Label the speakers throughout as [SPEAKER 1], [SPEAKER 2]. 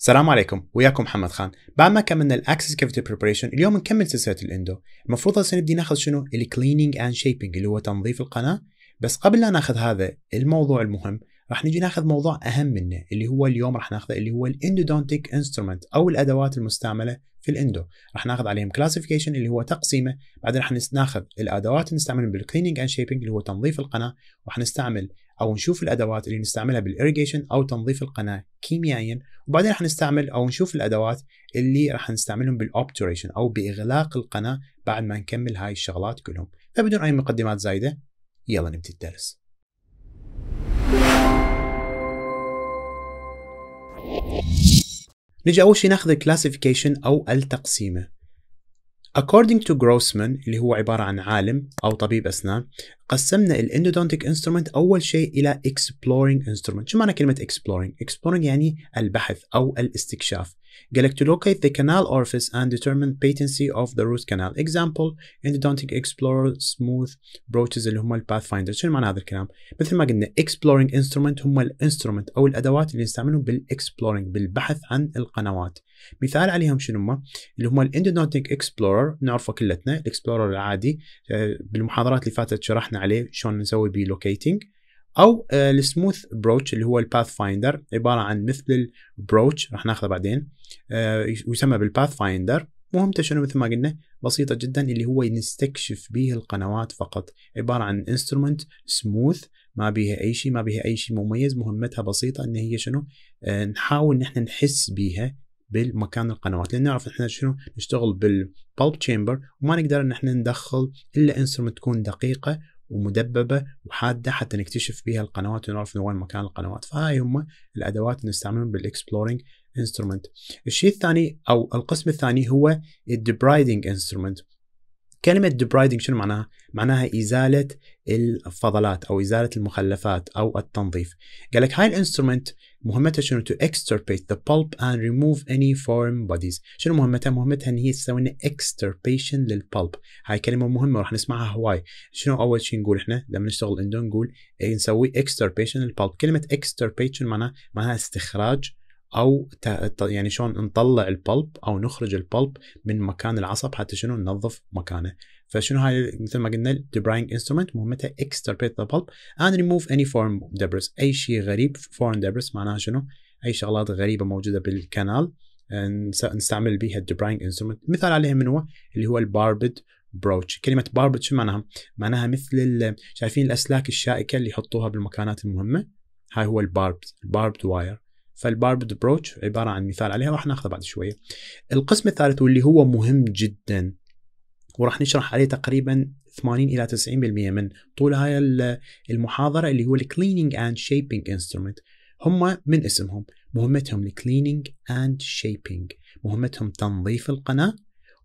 [SPEAKER 1] السلام عليكم وياكم محمد خان بعد ما كملنا الاكسس كافيتي بريبريشن اليوم نكمل سلسله الاندو المفروض هسه نبدي ناخذ شنو الكليننج اند شيبنج اللي هو تنظيف القناه بس قبل لا ناخذ هذا الموضوع المهم راح نجي ناخذ موضوع اهم منه اللي هو اليوم راح ناخذه اللي هو الاندودونتيك انسترومنت او الادوات المستعمله في الاندو راح ناخذ عليهم كلاسيفيكيشن اللي هو تقسيمه بعدين راح ناخذ الادوات اللي نستعملهم بالكليننج اند شيبنج اللي هو تنظيف القناه وراح نستعمل او نشوف الادوات اللي نستعملها بالاريجيشن او تنظيف القناه كيميائيا وبعدين راح نستعمل او نشوف الادوات اللي راح نستعملهم بالاوبتوريشن او باغلاق القناه بعد ما نكمل هاي الشغلات كلهم فبدون اي مقدمات زايده يلا نبتدي الدرس نجي اول شيء ناخذ الكلاسيفيكيشن او التقسيمه According to Grossman اللي هو عبارة عن عالم أو طبيب أسنان قسمنا الاندودونتيك انسترومنت أول شيء إلى exploring instrument شو معنى كلمة exploring؟ exploring يعني البحث أو الاستكشاف قال لك to locate the canal orifice and determine patency of the root canal example endodontic explorer smooth broaches اللي هم الباث فايندر شنو معنى هذا الكلام مثل ما قلنا exploring instrument هم الانسترومنت او الادوات اللي نستعملهم بالاكسبلورنج بالبحث عن القنوات مثال عليهم شنو هم اللي هم الاندودونتيك اكسبلورر نعرفه كلتنا الاكسبلورر العادي آه، بالمحاضرات اللي فاتت شرحنا عليه شلون نسوي بيه locating او آه، السموث بروتش اللي هو الباث فايندر عباره عن مثل البروتش راح ناخذه بعدين آه، ويسمى بالباث فايندر مهمته شنو مثل ما قلنا بسيطه جدا اللي هو نستكشف به القنوات فقط عباره عن انسترومنت سموث ما بيها اي شيء ما بيها اي شيء مميز مهمتها بسيطه ان هي شنو آه، نحاول ان احنا نحس بيها بالمكان القنوات لان نعرف احنا شنو نشتغل بالبلب تشامبر وما نقدر ان احنا ندخل الا انسترومنت تكون دقيقه ومدببه وحاده حتى نكتشف بها القنوات ونعرف وين مكان القنوات فهاي هم الادوات اللي نستعملهم بالاكسبلورنج انسترومنت الشيء الثاني او القسم الثاني هو الديبرايدنج انسترومنت كلمة ديبرايدنج شنو معناها؟ معناها إزالة الفضلات أو إزالة المخلفات أو التنظيف قال لك هاي الانسترومنت مهمتها شنو؟ to extirpate the pulp and remove any foreign bodies شنو مهمتها؟ مهمتها إن هي تسوي لنا extirpation للبلب هاي كلمة مهمة وراح نسمعها هواي شنو أول شيء نقول إحنا لما نشتغل عندهم نقول إيه، نسوي extirpation للبلب كلمة شنو معناها معناها استخراج او يعني شلون نطلع البلب او نخرج البلب من مكان العصب حتى شنو ننظف مكانه فشنو هاي مثل ما قلنا الدبراينج انسترومنت مهمتها اكستربيت ذا بلب اند ريموف اني فورم دبرس اي شيء غريب فورم دبرس معناها شنو اي شغلات غريبه موجوده بالكنال آه، نستعمل بها الدبراينج انسترومنت مثال عليها من هو اللي هو الباربد بروتش كلمة باربد شو معناها؟ معناها مثل شايفين الأسلاك الشائكة اللي يحطوها بالمكانات المهمة هاي هو الباربد الباربد واير فالباربد بروتش عباره عن مثال عليها راح ناخذه بعد شويه. القسم الثالث واللي هو مهم جدا وراح نشرح عليه تقريبا 80 الى 90% من طول هاي المحاضره اللي هو الكليننج اند شيبينج انسترومنت هم من اسمهم مهمتهم الكليننج اند شيبينج مهمتهم تنظيف القناه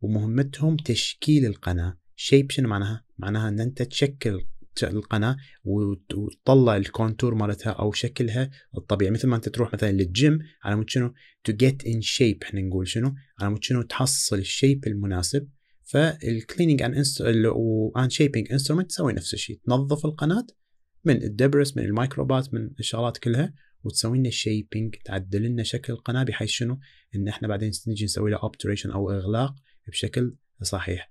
[SPEAKER 1] ومهمتهم تشكيل القناه شيب شنو معناها؟ معناها ان انت تشكل القناه وتطلع الكونتور مالتها او شكلها الطبيعي مثل ما انت تروح مثلا للجيم على مود شنو تو جيت ان شيب احنا نقول شنو على مود شنو تحصل الشيب المناسب فالكليننج ان وان شيبنج انسترومنت تسوي نفس الشيء تنظف القناه من الدبرس من الميكروبات من الشغلات كلها وتسوي لنا شيبنج تعدل لنا شكل القناه بحيث شنو ان احنا بعدين نجي نسوي لها اوبتريشن او اغلاق بشكل صحيح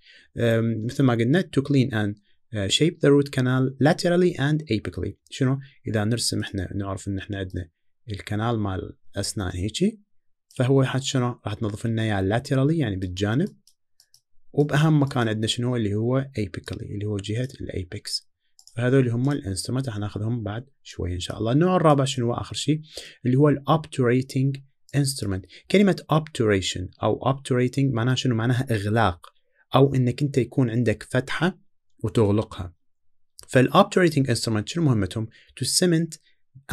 [SPEAKER 1] مثل ما قلنا تو كلين اند آه، shape the root canal laterally and apically شنو اذا نرسم احنا نعرف ان احنا عندنا الكنال مال الاسنان هيجي فهو حد شنو راح تنظف لنا اياه laterally يعني بالجانب وباهم مكان عندنا شنو اللي هو apically اللي هو جهه الابيكس فهذول هم الانسترومنت راح ناخذهم بعد شوي ان شاء الله النوع الرابع شنو اخر شيء اللي هو الابتوريتنج انسترومنت كلمه obturation او obturating معناها شنو معناها اغلاق او انك انت يكون عندك فتحه وتغلقها فالاوبتريتنج انسترومنت شنو مهمتهم؟ to cement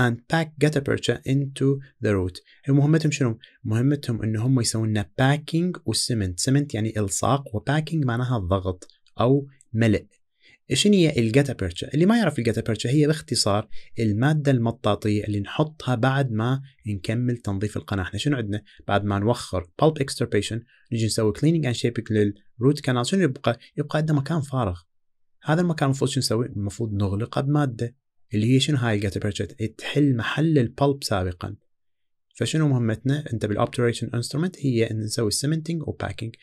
[SPEAKER 1] and pack gutta percha into the root مهمتهم شنو؟ مهمتهم ان هم يسوون لنا باكينج وسمنت، سمنت يعني الصاق وباكينج معناها الضغط او ملء. شنو هي الجاتا بيرتشا؟ اللي ما يعرف الجاتا بيرتشا هي باختصار المادة المطاطية اللي نحطها بعد ما نكمل تنظيف القناة، احنا شنو عندنا؟ بعد ما نوخر بالب اكستربيشن نجي نسوي كليننج اند شيبنج للروت كانال، شنو يبقى؟ يبقى عندنا مكان فارغ، هذا المكان المفروض شو نسوي؟ المفروض نغلقه بماده اللي هي شنو هاي الجاتبرشة تحل محل البلب سابقا فشنو مهمتنا انت بالاوبتريشن انسترومنت هي ان نسوي سيمنتنج وباكينج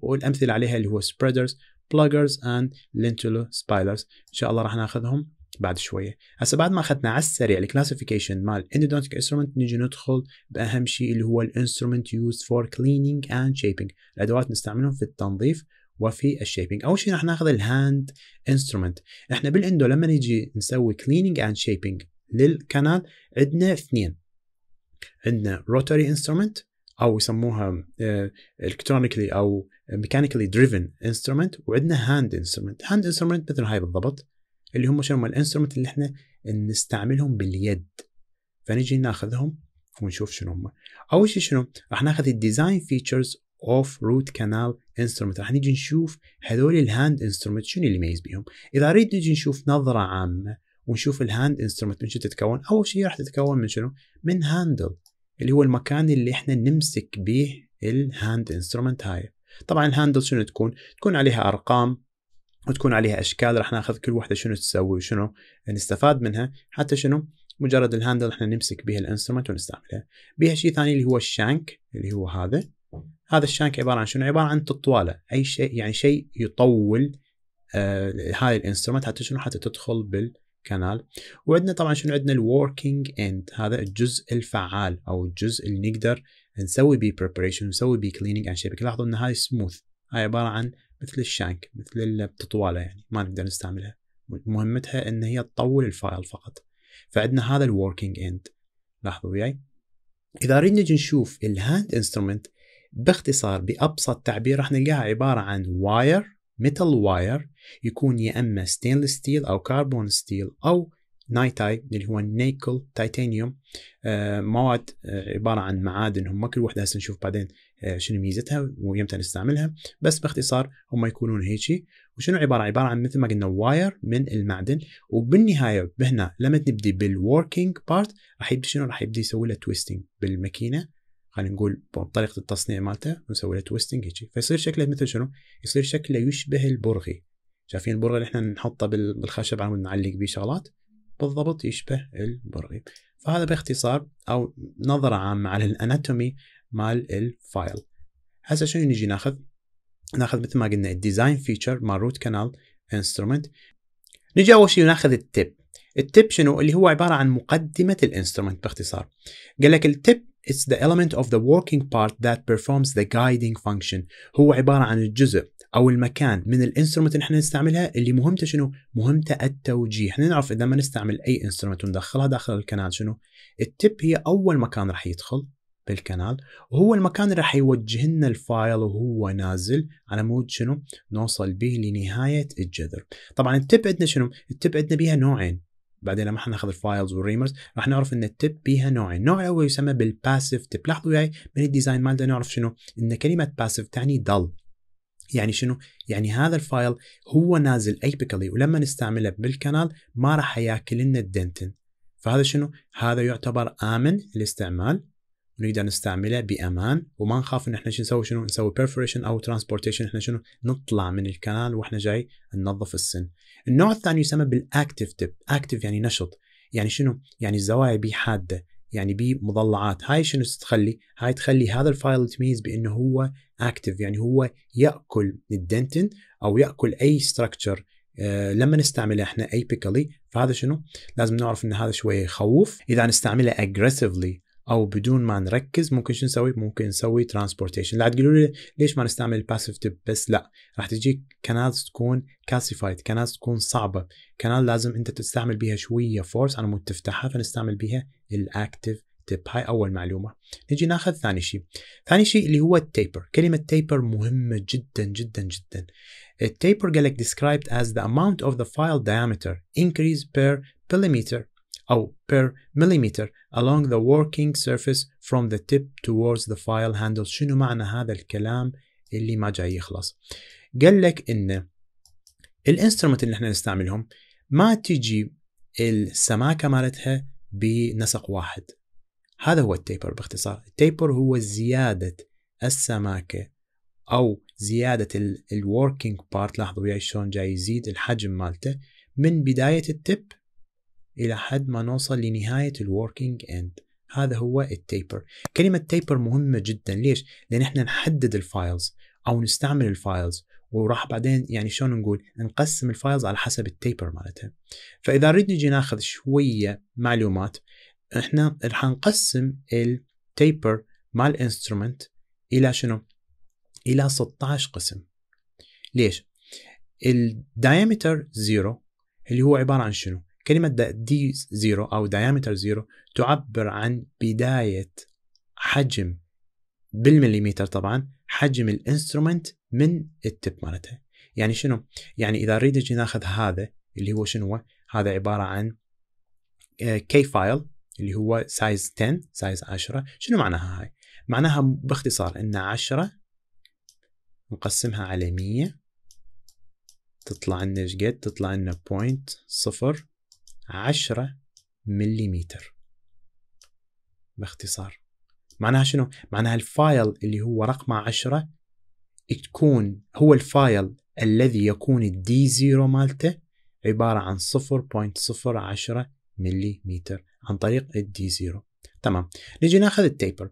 [SPEAKER 1] والامثله عليها اللي هو سبريدرز بلاجرز اند لينتولو سبايلرز ان شاء الله راح ناخذهم بعد شويه هسه بعد ما اخذنا على السريع الكلاسيفيكيشن مال اندودونتيك انسترومنت نجي ندخل باهم شيء اللي هو الانسترومنت يوز فور كليننج اند شيبينج الادوات نستعملهم في التنظيف وفي الشيبينج اول شيء راح ناخذ الهاند انسترومنت احنا بالاندو لما نجي نسوي كليننج اند شيبينج للكنال عندنا اثنين عندنا روتري انسترومنت او يسموها الكترونيكلي آه، او ميكانيكلي دريفن انسترومنت وعندنا هاند انسترومنت هاند انسترومنت مثل هاي بالضبط اللي هم شنو الانسترومنت اللي احنا نستعملهم باليد فنجي ناخذهم ونشوف شنو هم اول شيء شنو راح ناخذ الديزاين فيتشرز اوف روت كانال انسترومنت راح نيجي نشوف هذول الهاند انسترومنت شنو اللي يميز بيهم اذا اريد نيجي نشوف نظره عامه ونشوف الهاند انسترومنت من شو تتكون اول شيء راح تتكون من شنو من هاندل اللي هو المكان اللي احنا نمسك به الهاند انسترومنت هاي طبعا الهاندل شنو تكون تكون عليها ارقام وتكون عليها اشكال راح ناخذ كل وحده شنو تسوي وشنو نستفاد منها حتى شنو مجرد الهاندل احنا نمسك به الانسترومنت ونستعملها بها شيء ثاني اللي هو الشانك اللي هو هذا هذا الشانك عباره عن شنو؟ عباره عن تطواله اي شيء يعني شيء يطول آه هاي الانسترومنت حتى شنو حتى تدخل بالكنال وعندنا طبعا شنو عندنا الوركينج اند هذا الجزء الفعال او الجزء اللي نقدر نسوي بيه بريبريشن نسوي بيه كليننج عن شبكه لاحظوا ان هاي سموث هاي عباره عن مثل الشانك مثل التطواله يعني ما نقدر نستعملها مهمتها ان هي تطول الفايل فقط فعندنا هذا الوركينج اند لاحظوا وياي اذا نريد نجي نشوف الهاند انسترومنت باختصار بأبسط تعبير راح نلقاها عبارة عن واير ميتال واير يكون يا اما ستينلس ستيل او كربون ستيل او نايتاي اللي هو النيكل آه، تيتانيوم مواد آه، عباره عن معادن هم كل وحده هسه نشوف بعدين آه، شنو ميزتها ويمتى نستعملها بس باختصار هم يكونون هيجي وشنو عباره عباره عن مثل ما قلنا واير من المعدن وبالنهايه بهنا لما تبدي بالوركينج بارت راح يبدي شنو راح يبدي يسوي له تويستنج بالماكينه خلينا نقول طريقه التصنيع مالته ونسوي له تويستنج هيجي فيصير شكله مثل شنو؟ يصير شكله يشبه البرغي شايفين البرغي اللي احنا نحطه بالخشب على نعلق به شغلات بالضبط يشبه البرغي فهذا باختصار او نظره عامه على الاناتومي مال الفايل هسه شنو نجي ناخذ؟ ناخذ مثل ما قلنا الديزاين فيتشر مال روت كانال انسترومنت نجي اول شيء ناخذ التب التب شنو اللي هو عباره عن مقدمه الانسترومنت باختصار قال لك التب It's the element of the working part that performs the guiding function هو عبارة عن الجزء أو المكان من الانسترومنت اللي احنا نستعملها اللي مهمته شنو؟ مهمته التوجيه، احنا نعرف إذا ما نستعمل أي انسترومنت وندخلها داخل الكنال شنو؟ التب هي أول مكان راح يدخل بالكنال وهو المكان اللي راح يوجه لنا الفايل وهو نازل على مود شنو؟ نوصل به لنهاية الجذر. طبعا التب عندنا شنو؟ التب عندنا بها نوعين، بعدين لما احنا ناخذ الفايلز والريمرز راح نعرف ان التب بيها نوعين، النوع الاول يسمى بالباسيف تب، لاحظوا وياي من الديزاين مالته نعرف شنو؟ ان كلمه باسيف تعني دل يعني شنو؟ يعني هذا الفايل هو نازل ايبكلي ولما نستعمله بالكنال ما راح ياكل لنا الدنتن فهذا شنو؟ هذا يعتبر امن الاستعمال ان نستعمله بامان وما نخاف ان احنا شو نسوي شنو نسوي بيرفوريشن او ترانسبورتيشن احنا شنو نطلع من الكنال واحنا جاي ننظف السن. النوع الثاني يسمى بالاكتف تب، اكتف يعني نشط، يعني شنو؟ يعني الزوايا بي حاده، يعني بي مضلعات، هاي شنو تخلي؟ هاي تخلي هذا الفايل تميز بانه هو اكتف يعني هو ياكل الدنتن او ياكل اي ستراكشر أه لما نستعمله احنا ايبيكالي فهذا شنو؟ لازم نعرف ان هذا شويه يخوف، اذا نستعمله اجريسفلي او بدون ما نركز ممكن شو نسوي؟ ممكن نسوي ترانسبورتيشن، لا تقولوا لي ليش ما نستعمل الباسيف تب بس لا راح تجيك كانالز تكون كالسيفايد، كانالز تكون صعبه، كانال لازم انت تستعمل بها شويه فورس على مود تفتحها فنستعمل بها الاكتف تب هاي اول معلومه نجي ناخذ ثاني شيء ثاني شيء اللي هو التيبر كلمه تيبر مهمه جدا جدا جدا التيبر قال لك described as the amount of the file diameter increase per millimeter أو per millimeter along the working surface from the tip towards the file handle شنو معنى هذا الكلام اللي ما جاي يخلص قال لك إن الانسترومنت اللي احنا نستعملهم ما تجي السماكة مالتها بنسق واحد هذا هو التيبر باختصار التيبر هو زيادة السماكة أو زيادة الوركينج بارت لاحظوا وياي شلون جاي يزيد الحجم مالته من بداية التب إلى حد ما نوصل لنهاية الوركينج إند هذا هو التيبر كلمة تيبر مهمة جدا ليش؟ لأن احنا نحدد الفايلز أو نستعمل الفايلز وراح بعدين يعني شلون نقول نقسم الفايلز على حسب التيبر مالتها فإذا نريد نجي ناخذ شوية معلومات احنا راح نقسم التيبر مال انسترومنت إلى شنو؟ إلى 16 قسم ليش؟ الدايمتر زيرو اللي هو عبارة عن شنو؟ كلمة دي زيرو أو دايمتر زيرو تعبر عن بداية حجم بالمليمتر طبعا حجم الانسترومنت من التب مالتها يعني شنو؟ يعني إذا نريد نجي ناخذ هذا اللي هو شنو هذا عبارة عن كي آه، فايل اللي هو سايز 10 سايز 10 شنو معناها هاي؟ معناها باختصار ان 10 نقسمها على 100 تطلع لنا ايش قد؟ تطلع لنا بوينت صفر 10 ملم باختصار معناها شنو؟ معناها الفايل اللي هو رقمه 10 تكون هو الفايل الذي يكون الدي زيرو مالته عبارة عن 0.010 ملم عن طريق الدي زيرو تمام نجي ناخذ التيبر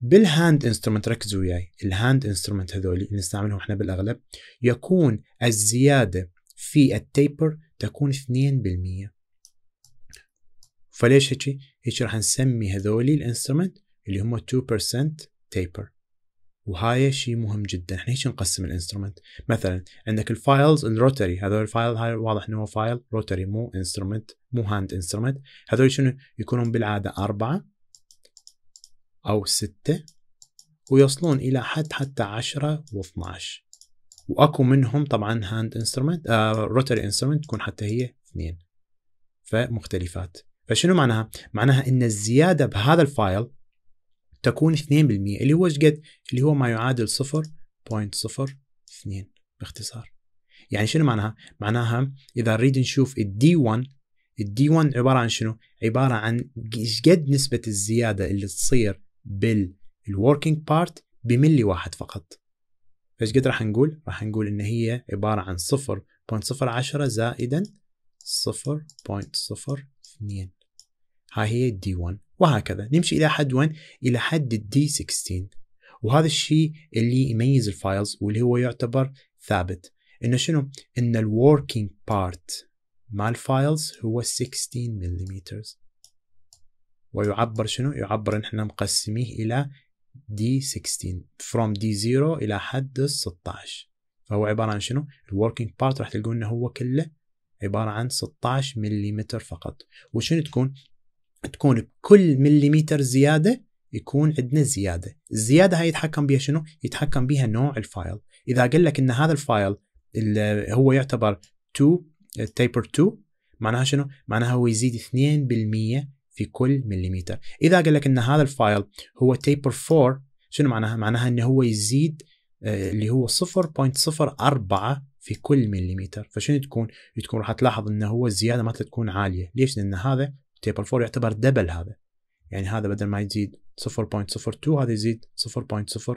[SPEAKER 1] بالهاند انسترومنت ركزوا وياي الهاند انسترومنت هذول اللي نستعملهم احنا بالاغلب يكون الزياده في التيبر تكون 2% فليش هيك؟ هيك راح نسمي هذولي الانسترومنت اللي هم 2% تيبر وهاي شيء مهم جدا احنا هيك نقسم الانسترومنت مثلا عندك الفايلز الروتري هذول الفايل هاي واضح انه هو فايل روتري مو انسترومنت مو هاند انسترومنت هذول شنو يكونون بالعاده اربعه او سته ويصلون الى حد حتى 10 و12 واكو منهم طبعا هاند انسترومنت روتري انسترومنت تكون حتى هي اثنين فمختلفات فشنو معناها؟ معناها ان الزياده بهذا الفايل تكون 2% اللي هو ايش قد؟ اللي هو ما يعادل 0.02 باختصار. يعني شنو معناها؟ معناها اذا نريد نشوف الدي 1 الدي 1 عباره عن شنو؟ عباره عن ايش قد نسبه الزياده اللي تصير بالوركينج بارت بملي واحد فقط. فايش قد راح نقول؟ راح نقول ان هي عباره عن 0.010 زائدا 2 هاي هي الدي 1 وهكذا نمشي الى حد وين الى حد الدي 16 وهذا الشيء اللي يميز الفايلز واللي هو يعتبر ثابت انه شنو ان الوركينج بارت مال الفايلز هو 16 ملم ويعبر شنو يعبر ان احنا مقسميه الى دي 16 فروم دي 0 الى حد ال 16 فهو عباره عن شنو الوركينج بارت راح تلقون انه هو كله عباره عن 16 ملم فقط وشنو تكون تكون بكل مليمتر زياده يكون عندنا زياده الزياده هاي يتحكم بها شنو يتحكم بها نوع الفايل اذا قال لك ان هذا الفايل اللي هو يعتبر 2 تيبر 2 معناها شنو معناها هو يزيد 2% في كل مليمتر اذا قال لك ان هذا الفايل هو تيبر 4 شنو معناها معناها انه هو يزيد آه، اللي هو 0.04 في كل مليمتر فشنو تكون؟ تكون راح تلاحظ انه هو الزياده ما تكون عاليه، ليش؟ لان هذا تيبل 4 يعتبر دبل هذا يعني هذا بدل ما يزيد 0.02 هذا يزيد 0.04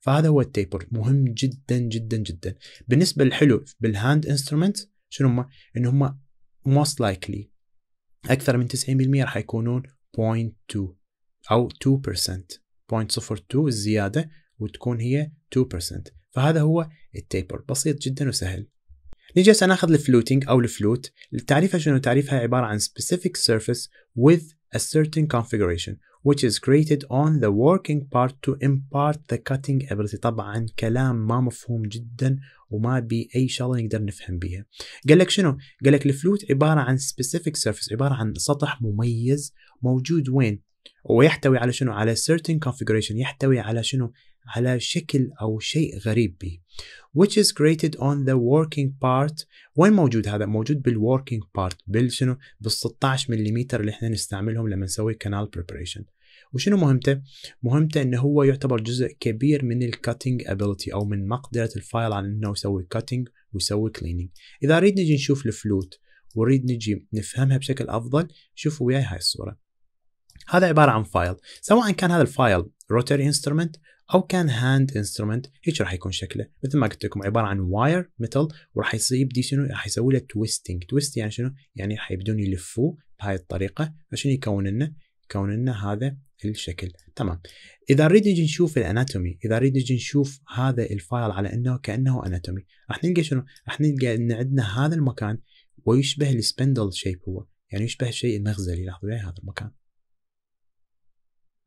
[SPEAKER 1] فهذا هو التيبر مهم جدا جدا جدا بالنسبه للحلو بالهاند انسترومنت شنو هم؟ ان هم موست لايكلي اكثر من 90% راح يكونون 0.2 او 2% 0.02 الزياده وتكون هي 2% فهذا هو التيبر بسيط جدا وسهل نيجي هسه ناخذ الفلوتينج او الفلوت تعريفها شنو تعريفها عباره عن specific surface with a certain configuration which is created on the working part to impart the cutting ability طبعا كلام ما مفهوم جدا وما بي اي شغله نقدر نفهم بيها قال لك شنو قال لك الفلوت عباره عن specific surface عباره عن سطح مميز موجود وين ويحتوي على شنو على certain configuration يحتوي على شنو على شكل أو شيء غريب به which is created on the working part وين موجود هذا؟ موجود بالworking part بالشنو؟ بال 16 ملم اللي احنا نستعملهم لما نسوي canal preparation وشنو مهمته؟ مهمته انه هو يعتبر جزء كبير من الكاتنج ability او من مقدره الفايل على انه يسوي cutting ويسوي كليننج. اذا نريد نجي نشوف الفلوت ونريد نجي نفهمها بشكل افضل شوفوا وياي هاي الصوره. هذا عباره عن فايل، سواء كان هذا الفايل روتري انسترومنت او كان هاند انسترومنت هيك راح يكون شكله مثل ما قلت لكم عباره عن واير ميتال وراح يصيب دي شنو راح يسوي له تويستنج تويست يعني شنو يعني راح يبدون يلفوه بهاي الطريقه عشان يكون لنا يكون لنا هذا الشكل تمام اذا نريد نجي نشوف الاناتومي اذا نريد نجي نشوف هذا الفايل على انه كانه اناتومي راح نلقى شنو راح نلقى ان عندنا هذا المكان ويشبه السبندل شيب هو يعني يشبه الشيء مغزلي لاحظوا هذا المكان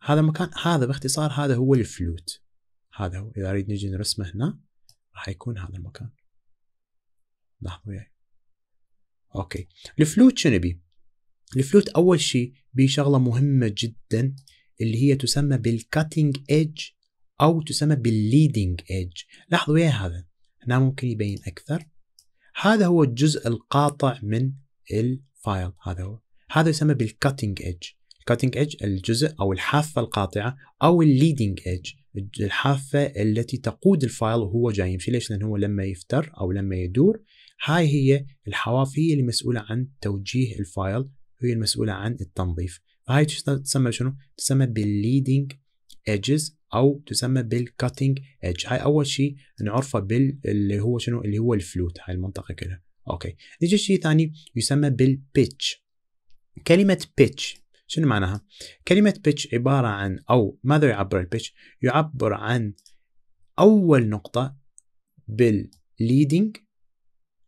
[SPEAKER 1] هذا مكان هذا باختصار هذا هو الفلوت هذا هو اذا اريد نجي نرسمه هنا راح يكون هذا المكان لاحظوا وياي اوكي الفلوت شنو بي؟ الفلوت اول شيء بي شغله مهمه جدا اللي هي تسمى بالكاتنج ايدج او تسمى بالليدنج ايدج لاحظوا وياي هذا هنا ممكن يبين اكثر هذا هو الجزء القاطع من الفايل هذا هو هذا يسمى بالكاتنج ايدج كاتنج ايدج الجزء او الحافه القاطعه او الليدنج ايدج الحافه التي تقود الفايل وهو جاي يمشي ليش؟ لان هو لما يفتر او لما يدور هاي هي الحواف هي المسؤوله عن توجيه الفايل هي المسؤوله عن التنظيف فهاي تسمى شنو؟ تسمى بالليدنج ايدجز او تسمى بالكاتنج ايدج هاي اول شيء نعرفه بال اللي هو شنو اللي هو الفلوت هاي المنطقه كلها اوكي نجي شيء ثاني يسمى بالبيتش كلمه بيتش شنو معناها؟ كلمة بيتش عبارة عن أو ماذا يعبر البيتش؟ يعبر عن أول نقطة بالليدنج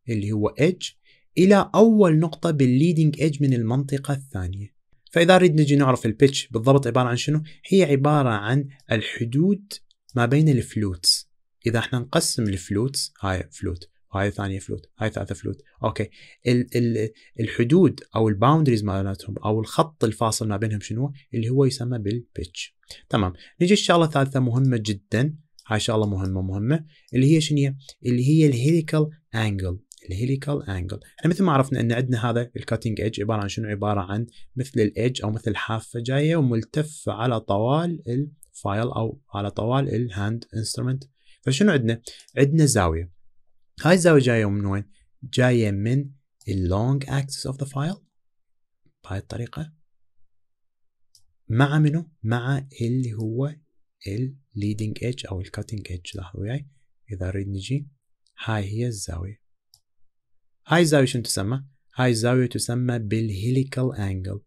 [SPEAKER 1] اللي هو edge إلى أول نقطة بالليدنج edge من المنطقة الثانية فإذا نريد نجي نعرف البيتش بالضبط عبارة عن شنو؟ هي عبارة عن الحدود ما بين الفلوتس إذا احنا نقسم الفلوتس هاي فلوت وهاي ثانيه فلوت هاي ثالثه فلوت اوكي ال ال الحدود او الباوندريز مالتهم او الخط الفاصل ما بينهم شنو اللي هو يسمى بالبيتش تمام نجي الشغله الثالثه مهمه جدا هاي شغله مهمه مهمه اللي هي شنو اللي هي الهيليكال انجل الهيليكال انجل احنا مثل ما عرفنا ان عندنا هذا الكاتنج ايدج عباره عن شنو عباره عن مثل الايدج او مثل حافه جايه وملتفه على طوال الفايل او على طوال الهاند انسترومنت فشنو عندنا عندنا زاويه هاي الزاوية جاية من وين؟ جاية من اللونج axis of the file بهاي الطريقة مع منو؟ مع اللي هو الليدنج ايدج او الكاتنج ايدج لاحظوا وياي اذا نريد نجي هاي هي الزاوية هاي الزاوية شنو تسمى؟ هاي الزاوية تسمى بالهيليكال انجل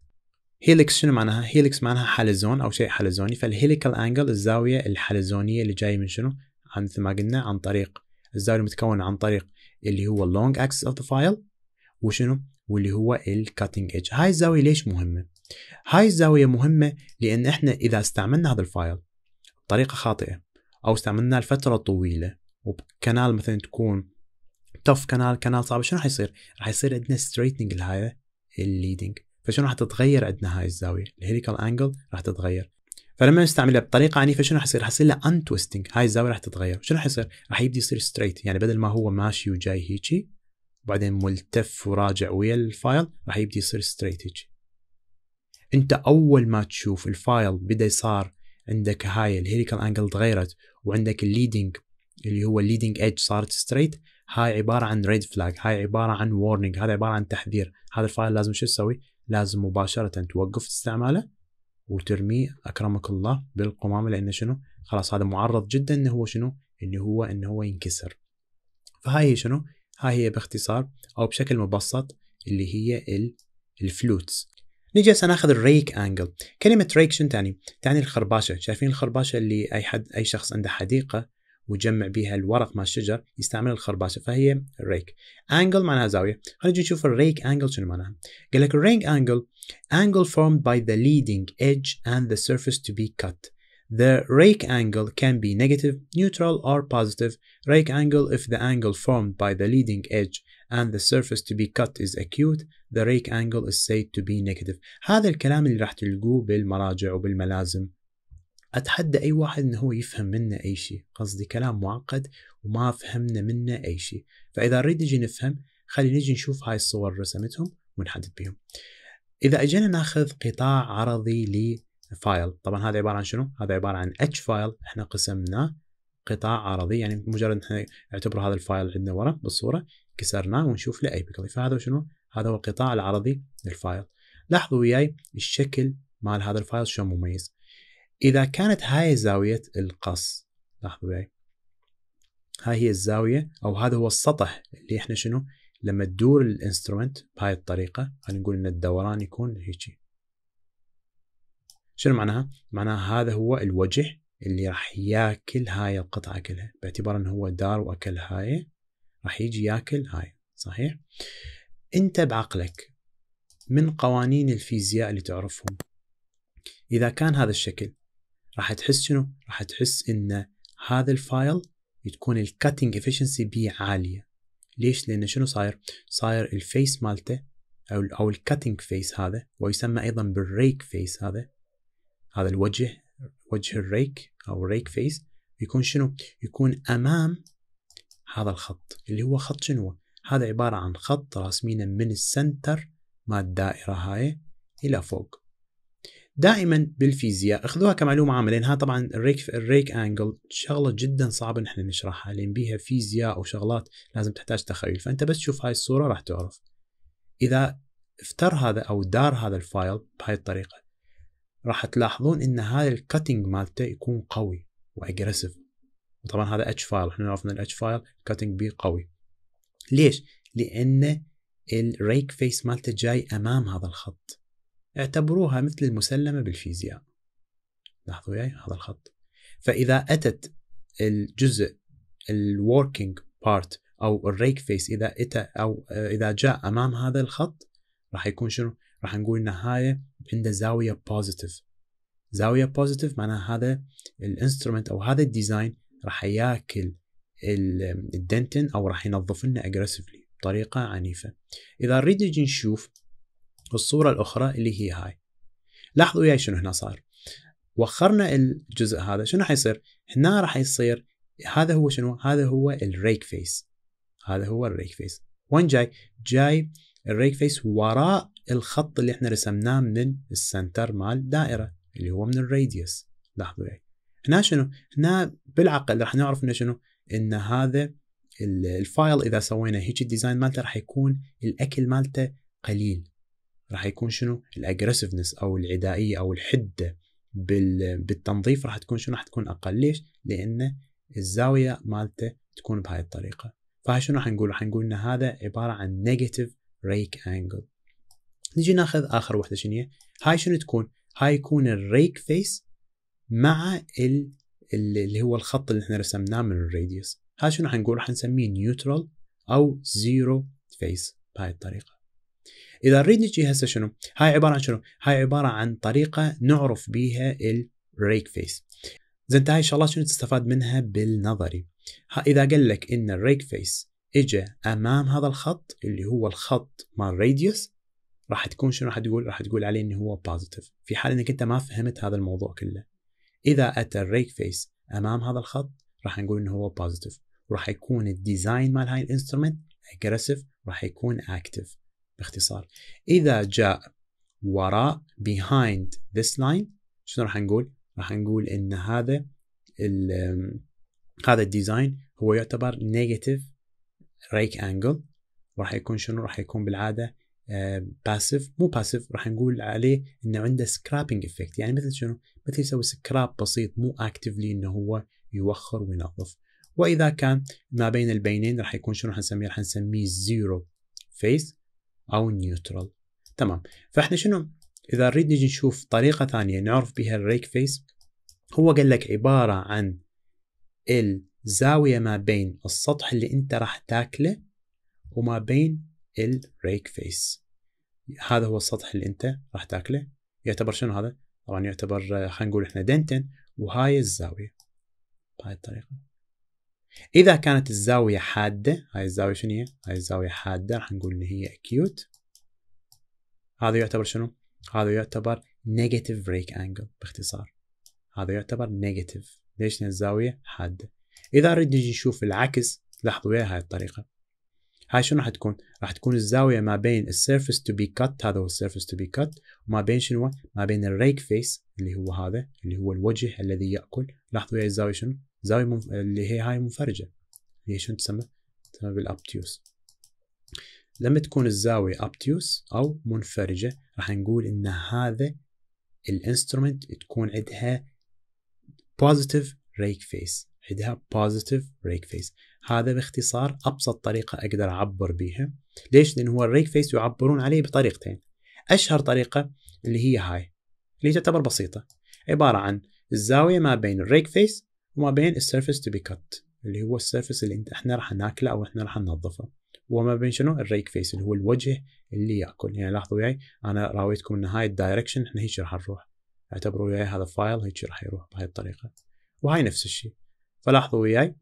[SPEAKER 1] هيليكس شنو معناها؟ هيليكس معناها حلزون او شيء حلزوني فالهيليكال انجل الزاوية الحلزونية اللي جاية من شنو؟ عن مثل ما قلنا عن طريق الزاويه متكون عن طريق اللي هو اللونج اكسس اوف ذا فايل وشنو واللي هو الكاتنج ايدج هاي الزاويه ليش مهمه هاي الزاويه مهمه لان احنا اذا استعملنا هذا الفايل بطريقه خاطئه او استعملناه لفتره طويله وبكنال مثلا تكون تف كنال كنال صعب شنو راح يصير؟ راح يصير عندنا ستريتنج لهذا الليدنج فشنو راح تتغير عندنا هاي الزاويه الهيليكال انجل راح تتغير فلما نستعملها بطريقه عنيفه شنو راح يصير؟ راح يصير له ان تويستنج هاي الزاويه راح تتغير شنو راح يصير؟ راح يبدي يصير ستريت يعني بدل ما هو ماشي وجاي هيجي وبعدين ملتف وراجع ويا الفايل راح يبدي يصير ستريت هيجي انت اول ما تشوف الفايل بدا صار عندك هاي الهيليكال انجل تغيرت وعندك الليدنج اللي هو الليدنج ايدج صارت ستريت هاي عباره عن ريد فلاج هاي عباره عن وورنينج هذا عباره عن تحذير هذا الفايل لازم شو تسوي لازم مباشره توقف استعماله وترميه اكرمك الله بالقمامه لان شنو؟ خلاص هذا معرض جدا انه هو شنو؟ اللي هو انه هو ينكسر. فهاي هي شنو؟ هاي هي باختصار او بشكل مبسط اللي هي الفلوتس. نجي هسه ناخذ الريك انجل، كلمة ريك شنو تعني؟ تعني الخرباشة، شايفين الخرباشة اللي اي حد اي شخص عنده حديقة ويجمع بها الورق مال الشجر يستعمل الخرباشه فهي الريك انجل معناها زاويه خلينا نشوف الريك انجل شنو معناها قال لك الريك انجل angle formed by the leading edge and the surface to be cut The rake angle can be negative, neutral, or positive. Rake angle if the angle formed by the leading edge and the surface to be cut is acute, the rake angle is said to be negative. هذا الكلام اللي راح تلقوه بالمراجع وبالملازم اتحدى اي واحد انه هو يفهم منا اي شيء قصدي كلام معقد وما فهمنا منه اي شيء فاذا نريد نجي نفهم خلي نجي نشوف هاي الصور رسمتهم ونحدد بهم اذا اجينا ناخذ قطاع عرضي لفايل طبعا هذا عباره عن شنو هذا عباره عن اتش فايل احنا قسمناه قطاع عرضي يعني مجرد احنا نعتبر هذا الفايل عندنا ورا بالصوره كسرناه ونشوف له اي بيكل فهذا شنو هذا هو القطاع العرضي للفايل لاحظوا وياي الشكل مال هذا الفايل شلون مميز إذا كانت هاي زاوية القص لاحظوا هاي هاي هي الزاوية أو هذا هو السطح اللي إحنا شنو لما تدور الانسترومنت بهاي الطريقة خلينا نقول إن الدوران يكون هيجي شنو معناها؟ معناها هذا هو الوجه اللي راح ياكل هاي القطعة كلها باعتبار إن هو دار وأكل هاي راح يجي ياكل هاي صحيح؟ أنت بعقلك من قوانين الفيزياء اللي تعرفهم إذا كان هذا الشكل راح تحس شنو؟ راح تحس ان هذا الفايل تكون الكاتنج افشنسي بيه عاليه ليش؟ لان شنو صاير؟ صاير الفيس مالته او او الكاتنج فيس هذا ويسمى ايضا بالريك فيس هذا هذا الوجه وجه الريك او ريك فيس يكون شنو؟ يكون امام هذا الخط اللي هو خط شنو؟ هذا عباره عن خط راسمينه من السنتر مال الدائره هاي الى فوق دائما بالفيزياء اخذوها كمعلومه عامه لانها طبعا الريك الريك انجل شغله جدا صعبه نحن نشرحها لان بيها فيزياء وشغلات لازم تحتاج تخيل فانت بس تشوف هاي الصوره راح تعرف اذا افتر هذا او دار هذا الفايل بهاي الطريقه راح تلاحظون ان هذا الكاتنج مالته يكون قوي واجريسيف وطبعا هذا اتش فايل احنا نعرف ان الاتش فايل كاتنج بيه قوي ليش؟ لان الريك فيس مالته جاي امام هذا الخط اعتبروها مثل المسلمة بالفيزياء لاحظوا ياي هذا الخط فإذا أتت الجزء الوركينج بارت أو الريك فيس إذا أتى أو إذا جاء أمام هذا الخط راح يكون شنو؟ راح نقول إن هاي عنده زاوية بوزيتيف زاوية بوزيتيف معناها هذا الانسترومنت أو هذا الديزاين راح ياكل الدنتن أو راح ينظف لنا اجريسفلي بطريقة عنيفة إذا نريد نجي نشوف والصورة الأخرى اللي هي هاي لاحظوا وياي شنو هنا صار وخرنا الجزء هذا شنو حيصير هنا راح يصير هذا هو شنو هذا هو الريك فيس هذا هو الريك فيس وين جاي جاي الريك فيس وراء الخط اللي احنا رسمناه من السنتر مال دائرة اللي هو من الراديوس لاحظوا وياي هنا شنو هنا بالعقل راح نعرف انه شنو ان هذا الفايل اذا سوينا هيك الديزاين مالته راح يكون الاكل مالته قليل راح يكون شنو الاجريسفنس او العدائيه او الحده بالتنظيف راح تكون شنو راح تكون اقل ليش؟ لان الزاويه مالته تكون بهاي الطريقه فهاي شنو راح نقول؟ راح نقول ان هذا عباره عن نيجاتيف ريك انجل نجي ناخذ اخر وحده شنو هي؟ هاي شنو تكون؟ هاي يكون الريك فيس مع ال اللي هو الخط اللي احنا رسمناه من الراديوس هذا شنو راح نقول راح نسميه نيوترال او زيرو فيس بهاي الطريقه اذا نريد نجي هسه شنو؟ هاي عباره عن شنو؟ هاي عباره عن طريقه نعرف بيها الريك فيس. زين هاي الشغلات شنو تستفاد منها بالنظري؟ اذا قال لك ان الريك فيس اجى امام هذا الخط اللي هو الخط مال راديوس راح تكون شنو راح تقول؟ راح تقول عليه انه هو بوزيتيف، في حال انك انت ما فهمت هذا الموضوع كله. اذا اتى الريك فيس امام هذا الخط راح نقول انه هو بوزيتيف، وراح يكون الديزاين مال هاي الانسترومنت اجريسيف راح يكون اكتف باختصار اذا جاء وراء behind this line شنو راح نقول؟ راح نقول ان هذا هذا الديزاين هو يعتبر نيجاتيف ريك انجل وراح يكون شنو راح يكون بالعاده باسيف آه، مو باسيف راح نقول عليه انه عنده سكرابنج افكت يعني مثل شنو؟ مثل يسوي سكراب بسيط مو اكتفلي انه هو يوخر وينظف واذا كان ما بين البينين راح يكون شنو راح نسميه؟ راح نسميه زيرو فيس او نيوترال تمام فاحنا شنو اذا نريد نجي نشوف طريقه ثانيه نعرف بها الريك فيس هو قال لك عباره عن الزاويه ما بين السطح اللي انت راح تاكله وما بين الريك فيس هذا هو السطح اللي انت راح تاكله يعتبر شنو هذا طبعا يعتبر خلينا نقول احنا دنتن وهاي الزاويه بهاي الطريقه إذا كانت الزاوية حادة هاي الزاوية شنو هي؟ هاي الزاوية حادة راح نقول إن هي أكيوت هذا يعتبر شنو؟ هذا يعتبر نيجاتيف بريك أنجل باختصار هذا يعتبر نيجاتيف ليش؟ لأن الزاوية حادة إذا أريد نجي نشوف العكس لاحظوا وياها هاي الطريقة هاي شنو راح تكون؟ راح تكون الزاوية ما بين السيرفس تو بي كت هذا هو السيرفس تو بي كت وما بين شنو؟ ما بين الريك فيس اللي هو هذا اللي هو الوجه الذي يأكل لاحظوا ويا الزاوية شنو؟ زاويه مف... اللي هي هاي منفرجه هي شنو تسمى؟ تسمى بالابتيوس لما تكون الزاويه ابتيوس او منفرجه راح نقول ان هذا الانسترومنت تكون عندها بوزيتيف ريك فيس عندها بوزيتيف ريك فيس هذا باختصار ابسط طريقه اقدر اعبر بها ليش؟ لان هو الريك فيس يعبرون عليه بطريقتين اشهر طريقه اللي هي هاي اللي تعتبر بسيطه عباره عن الزاويه ما بين الريك فيس وما بين السيرفيس تو بي كات اللي هو السيرفيس اللي انت احنا راح ناكله او احنا راح ننظفه وما بين شنو الريك فيس اللي هو الوجه اللي ياكل يعني لاحظوا وياي انا راويتكم ان هاي الدايركشن احنا هيك راح نروح اعتبروا وياي هذا فايل هيك راح يروح بهاي الطريقه وهاي نفس الشيء فلاحظوا وياي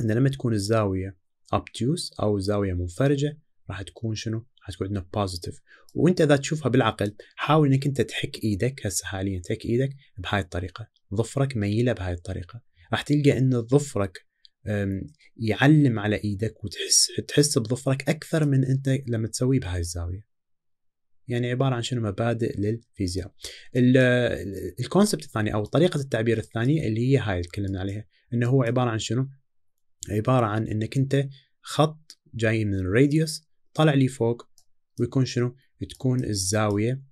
[SPEAKER 1] ان لما تكون الزاويه ابتيوس او زاويه منفرجه راح تكون شنو؟ راح تكون عندنا بوزيتيف وانت اذا تشوفها بالعقل حاول انك انت تحك ايدك هسه حاليا تحك ايدك بهاي الطريقه ظفرك ميله بهاي الطريقه راح تلقى ان ظفرك يعلم على ايدك وتحس تحس بظفرك اكثر من انت لما تسويه بهاي الزاويه يعني عباره عن شنو مبادئ للفيزياء الكونسبت الثاني او طريقه التعبير الثانيه اللي هي هاي اللي تكلمنا عليها انه هو عباره عن شنو عباره عن انك انت خط جاي من الراديوس طلع لي فوق ويكون شنو تكون الزاويه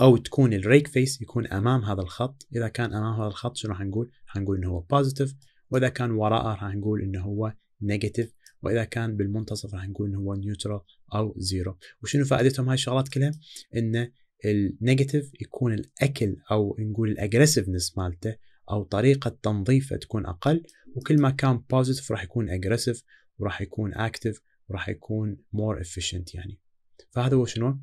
[SPEAKER 1] او تكون الريك فيس يكون امام هذا الخط اذا كان امام هذا الخط شنو راح نقول راح نقول انه هو بوزيتيف واذا كان وراءه راح نقول انه هو نيجاتيف واذا كان بالمنتصف راح نقول انه هو نيوترال او زيرو وشنو فائدتهم هاي الشغلات كلها انه النيجاتيف يكون الاكل او نقول الاجريسفنس مالته او طريقه تنظيفه تكون اقل وكل ما كان بوزيتيف راح يكون اجريسيف وراح يكون اكتف وراح يكون مور افيشنت يعني فهذا هو شنو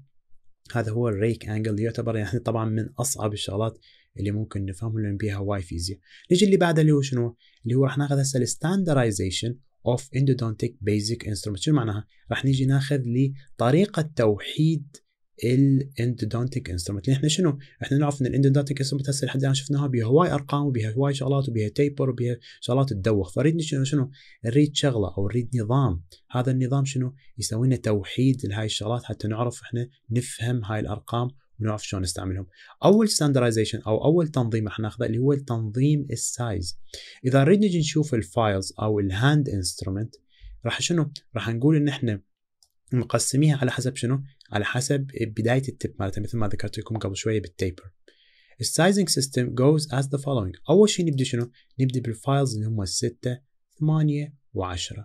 [SPEAKER 1] هذا هو الريك انجل يعتبر يعني طبعا من اصعب الشغلات اللي ممكن نفهمها لان بيها واي فيزياء نجي اللي بعده اللي هو شنو اللي هو راح ناخذ هسه الستاندرايزيشن اوف اندودونتيك بيزك انسترومنت شنو معناها راح نجي ناخذ لطريقه توحيد الاندودونتيك يعني انسترومنت احنا شنو؟ احنا نعرف ان الاندودونتيك انسترومنت هسه لحد الان شفناها بها هواي ارقام وبها هواي شغلات وبها تيبر وبها شغلات تدوخ فريد شنو شنو؟ نريد شغله او نريد نظام هذا النظام شنو؟ يسوي لنا توحيد لهاي الشغلات حتى نعرف احنا نفهم هاي الارقام ونعرف شلون نستعملهم. اول ستاندرايزيشن او اول تنظيم احنا ناخذه اللي هو تنظيم السايز. اذا نريد نجي نشوف الفايلز او الهاند انسترومنت راح شنو؟ راح نقول ان احنا مقسميها على حسب شنو؟ على حسب بدايه التب مالتها مثل ما ذكرت لكم قبل شويه بالتيبر السايزنج سيستم goes as the following اول شيء نبدا شنو نبدا بالفايلز اللي هم 6 ثمانيه ثمانية و10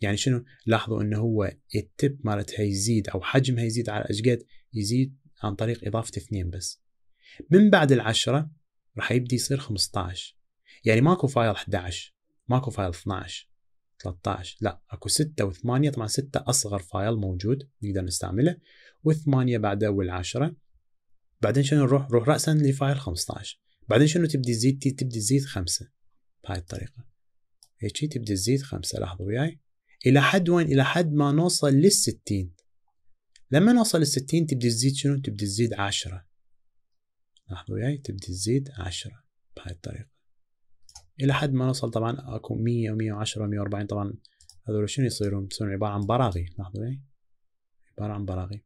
[SPEAKER 1] يعني شنو لاحظوا انه هو التب مالتها يزيد او حجمها يزيد على ايش قد يزيد عن طريق اضافه اثنين بس من بعد العشرة راح يبدي يصير 15 يعني ماكو فايل 11 ماكو فايل 12 13 لا اكو 6 و8 طبعا 6 اصغر فايل موجود نقدر نستعمله و8 بعده والعشرة 10 بعدين شنو نروح نروح راسا لفايل 15 بعدين شنو تبدي تزيد تبدي تزيد 5 بهاي الطريقه هيك تبدي تزيد 5 لاحظوا وياي الى حد وين الى حد ما نوصل لل 60 لما نوصل لل 60 تبدي تزيد شنو تبدي تزيد 10 لاحظوا وياي تبدي تزيد 10 بهاي الطريقه الى حد ما نوصل طبعا اكو 100 و110 و140 طبعا هذول شنو يصيرون يصيرون عباره عن براغي لاحظوا عباره عن براغي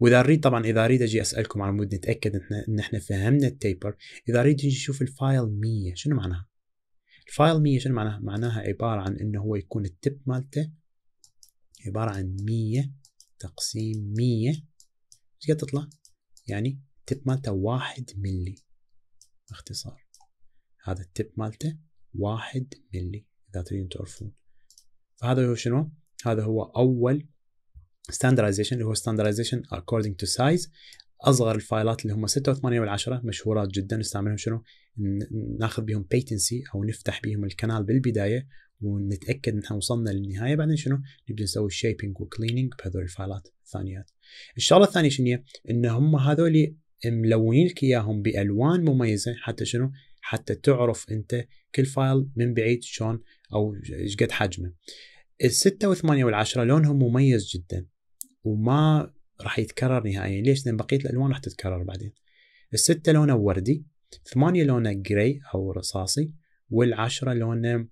[SPEAKER 1] واذا اريد طبعا اذا اريد اجي اسالكم على مود نتاكد ان احنا فهمنا التيبر اذا اريد اجي اشوف الفايل 100 شنو معناها؟ الفايل 100 شنو معناها؟ معناها عباره عن انه هو يكون التب مالته عباره عن 100 تقسيم 100 ايش قد تطلع؟ يعني التب مالته 1 ملي باختصار هذا التب مالته واحد ملي اذا تريدون تعرفون فهذا هو شنو؟ هذا هو اول ستاندرايزيشن اللي هو ستاندرايزيشن اكوردنج تو سايز اصغر الفايلات اللي هم 6 و8 و10 مشهورات جدا نستعملهم شنو؟ ناخذ بهم بيتنسي او نفتح بهم الكنال بالبدايه ونتاكد ان احنا وصلنا للنهايه بعدين شنو؟ نبدا نسوي شيبنج وكليننج بهذول الفايلات الثانيات. الشغله الثانيه شنو هي؟ ان هم هذول ملونين لك اياهم بالوان مميزه حتى شنو؟ حتى تعرف انت كل فايل من بعيد شلون او ايش قد حجمه الستة والثمانية والعشرة لونهم مميز جدا وما راح يتكرر نهائيا ليش لان بقية الالوان راح تتكرر بعدين الستة لونه وردي ثمانية لونه جراي او رصاصي والعشرة لونه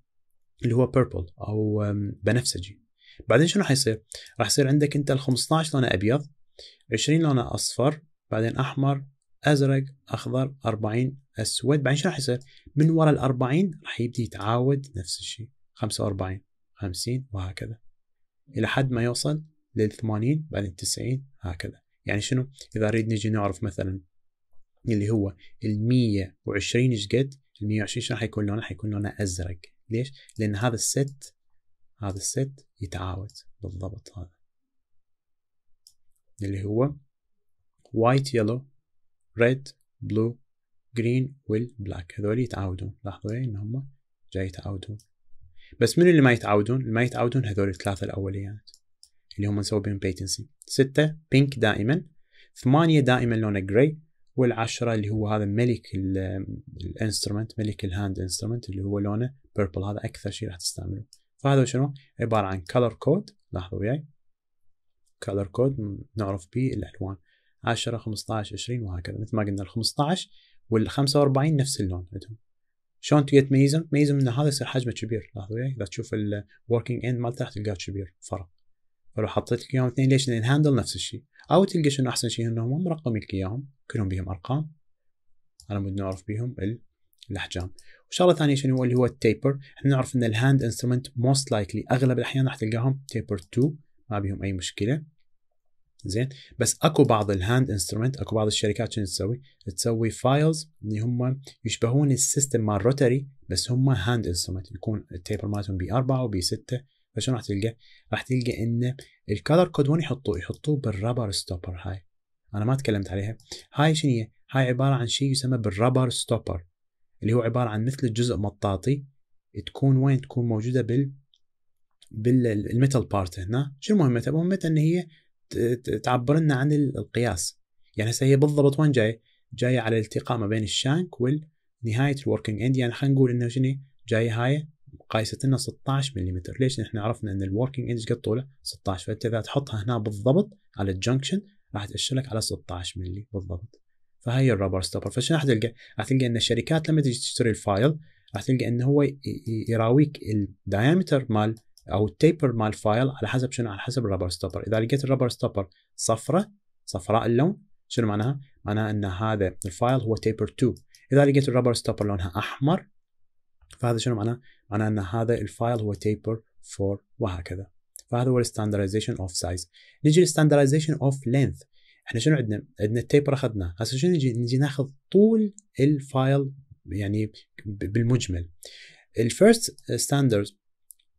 [SPEAKER 1] اللي هو بيربل او بنفسجي بعدين شنو راح يصير راح يصير عندك انت ال15 لونه ابيض 20 لونه اصفر بعدين احمر ازرق اخضر 40 اسود بعدين شو راح يصير؟ من ورا ال 40 راح يبدي يتعاود نفس الشيء 45 50 وهكذا الى حد ما يوصل لل 80 بعدين 90 هكذا يعني شنو؟ اذا اريد نجي نعرف مثلا اللي هو ال 120 ايش قد؟ ال 120 راح يكون لونه؟ راح يكون لونه ازرق ليش؟ لان هذا الست هذا الست يتعاود بالضبط هذا اللي هو white yellow red blue جرين والبلاك هذول يتعاودون لاحظوا إيه؟ ان هم جاي يتعاودون بس من اللي ما يتعاودون اللي ما يتعاودون هذول الثلاثه الاوليات اللي هم نسوي بهم بيتنسي ستة بينك دائما ثمانية دائما لونه جراي والعشرة اللي هو هذا ملك الانسترومنت ملك الهاند انسترومنت اللي هو لونه بيربل هذا اكثر شيء راح تستعمله فهذا شنو عبارة عن كلر كود لاحظوا وياي كلر كود نعرف به الالوان 10 15 20 وهكذا مثل ما قلنا ال 15 وال 45 نفس اللون عندهم شلون تقدر تميزهم؟ تميزهم ان هذا يصير حجمه كبير لاحظوا وياي اذا تشوف الوركينج اند مالته تلقاه كبير فرق فلو حطيت لك اياهم اثنين ليش؟ لان هاندل نفس الشيء او تلقى شنو احسن شيء انهم مرقم لك اياهم كلهم بهم ارقام على مود نعرف بهم الاحجام وشغله ثانيه شنو هو اللي هو التيبر احنا نعرف ان الهاند انسترومنت موست لايكلي اغلب الاحيان راح تلقاهم تيبر 2 ما بيهم اي مشكله زين بس اكو بعض الهاند انسترومنت اكو بعض الشركات شنو تسوي؟ تسوي فايلز اللي هم يشبهون السيستم مال روتري بس هم هاند انسترومنت يكون التيبر مالتهم بي 4 وبي 6 فشنو راح تلقى؟ راح تلقى ان الكلر كود وين يحطوه؟ يحطوه بالرابر ستوبر هاي انا ما تكلمت عليها هاي شنو هي؟ هاي عباره عن شيء يسمى بالرابر ستوبر اللي هو عباره عن مثل الجزء مطاطي تكون وين تكون موجوده بال بالميتال بارت هنا شنو مهمتها؟ مهمتها ان هي تعبر لنا عن القياس يعني هسه هي بالضبط وين جايه؟ جايه على الالتقاء ما بين الشانك والنهايه الوركينج اند يعني خلينا نقول انه شنو جايه هاي قايسه لنا 16 ملم ليش؟ نحن عرفنا ان الوركينج اند قد طوله؟ 16 فانت اذا تحطها هنا بالضبط على الجنكشن راح تأشر لك على 16 ملي بالضبط فهي الرابر ستوبر فشنو راح تلقى؟ راح تلقى ان الشركات لما تجي تشتري الفايل راح تلقى انه هو يراويك الدايمتر مال او التيبر مال فايل على حسب شنو على حسب الرابر ستوبر اذا لقيت الرابر ستوبر صفرة صفراء اللون شنو معناها؟ معناها ان هذا الفايل هو تيبر 2 اذا لقيت الرابر ستوبر لونها احمر فهذا شنو معناه؟ معناه ان هذا الفايل هو تيبر 4 وهكذا فهذا هو الستاندرايزيشن اوف سايز نجي الستاندرايزيشن اوف لينث احنا شنو عندنا؟ عندنا التيبر اخذناه هسه شنو نجي؟ نجي ناخذ طول الفايل يعني بالمجمل الفيرست ستاندرد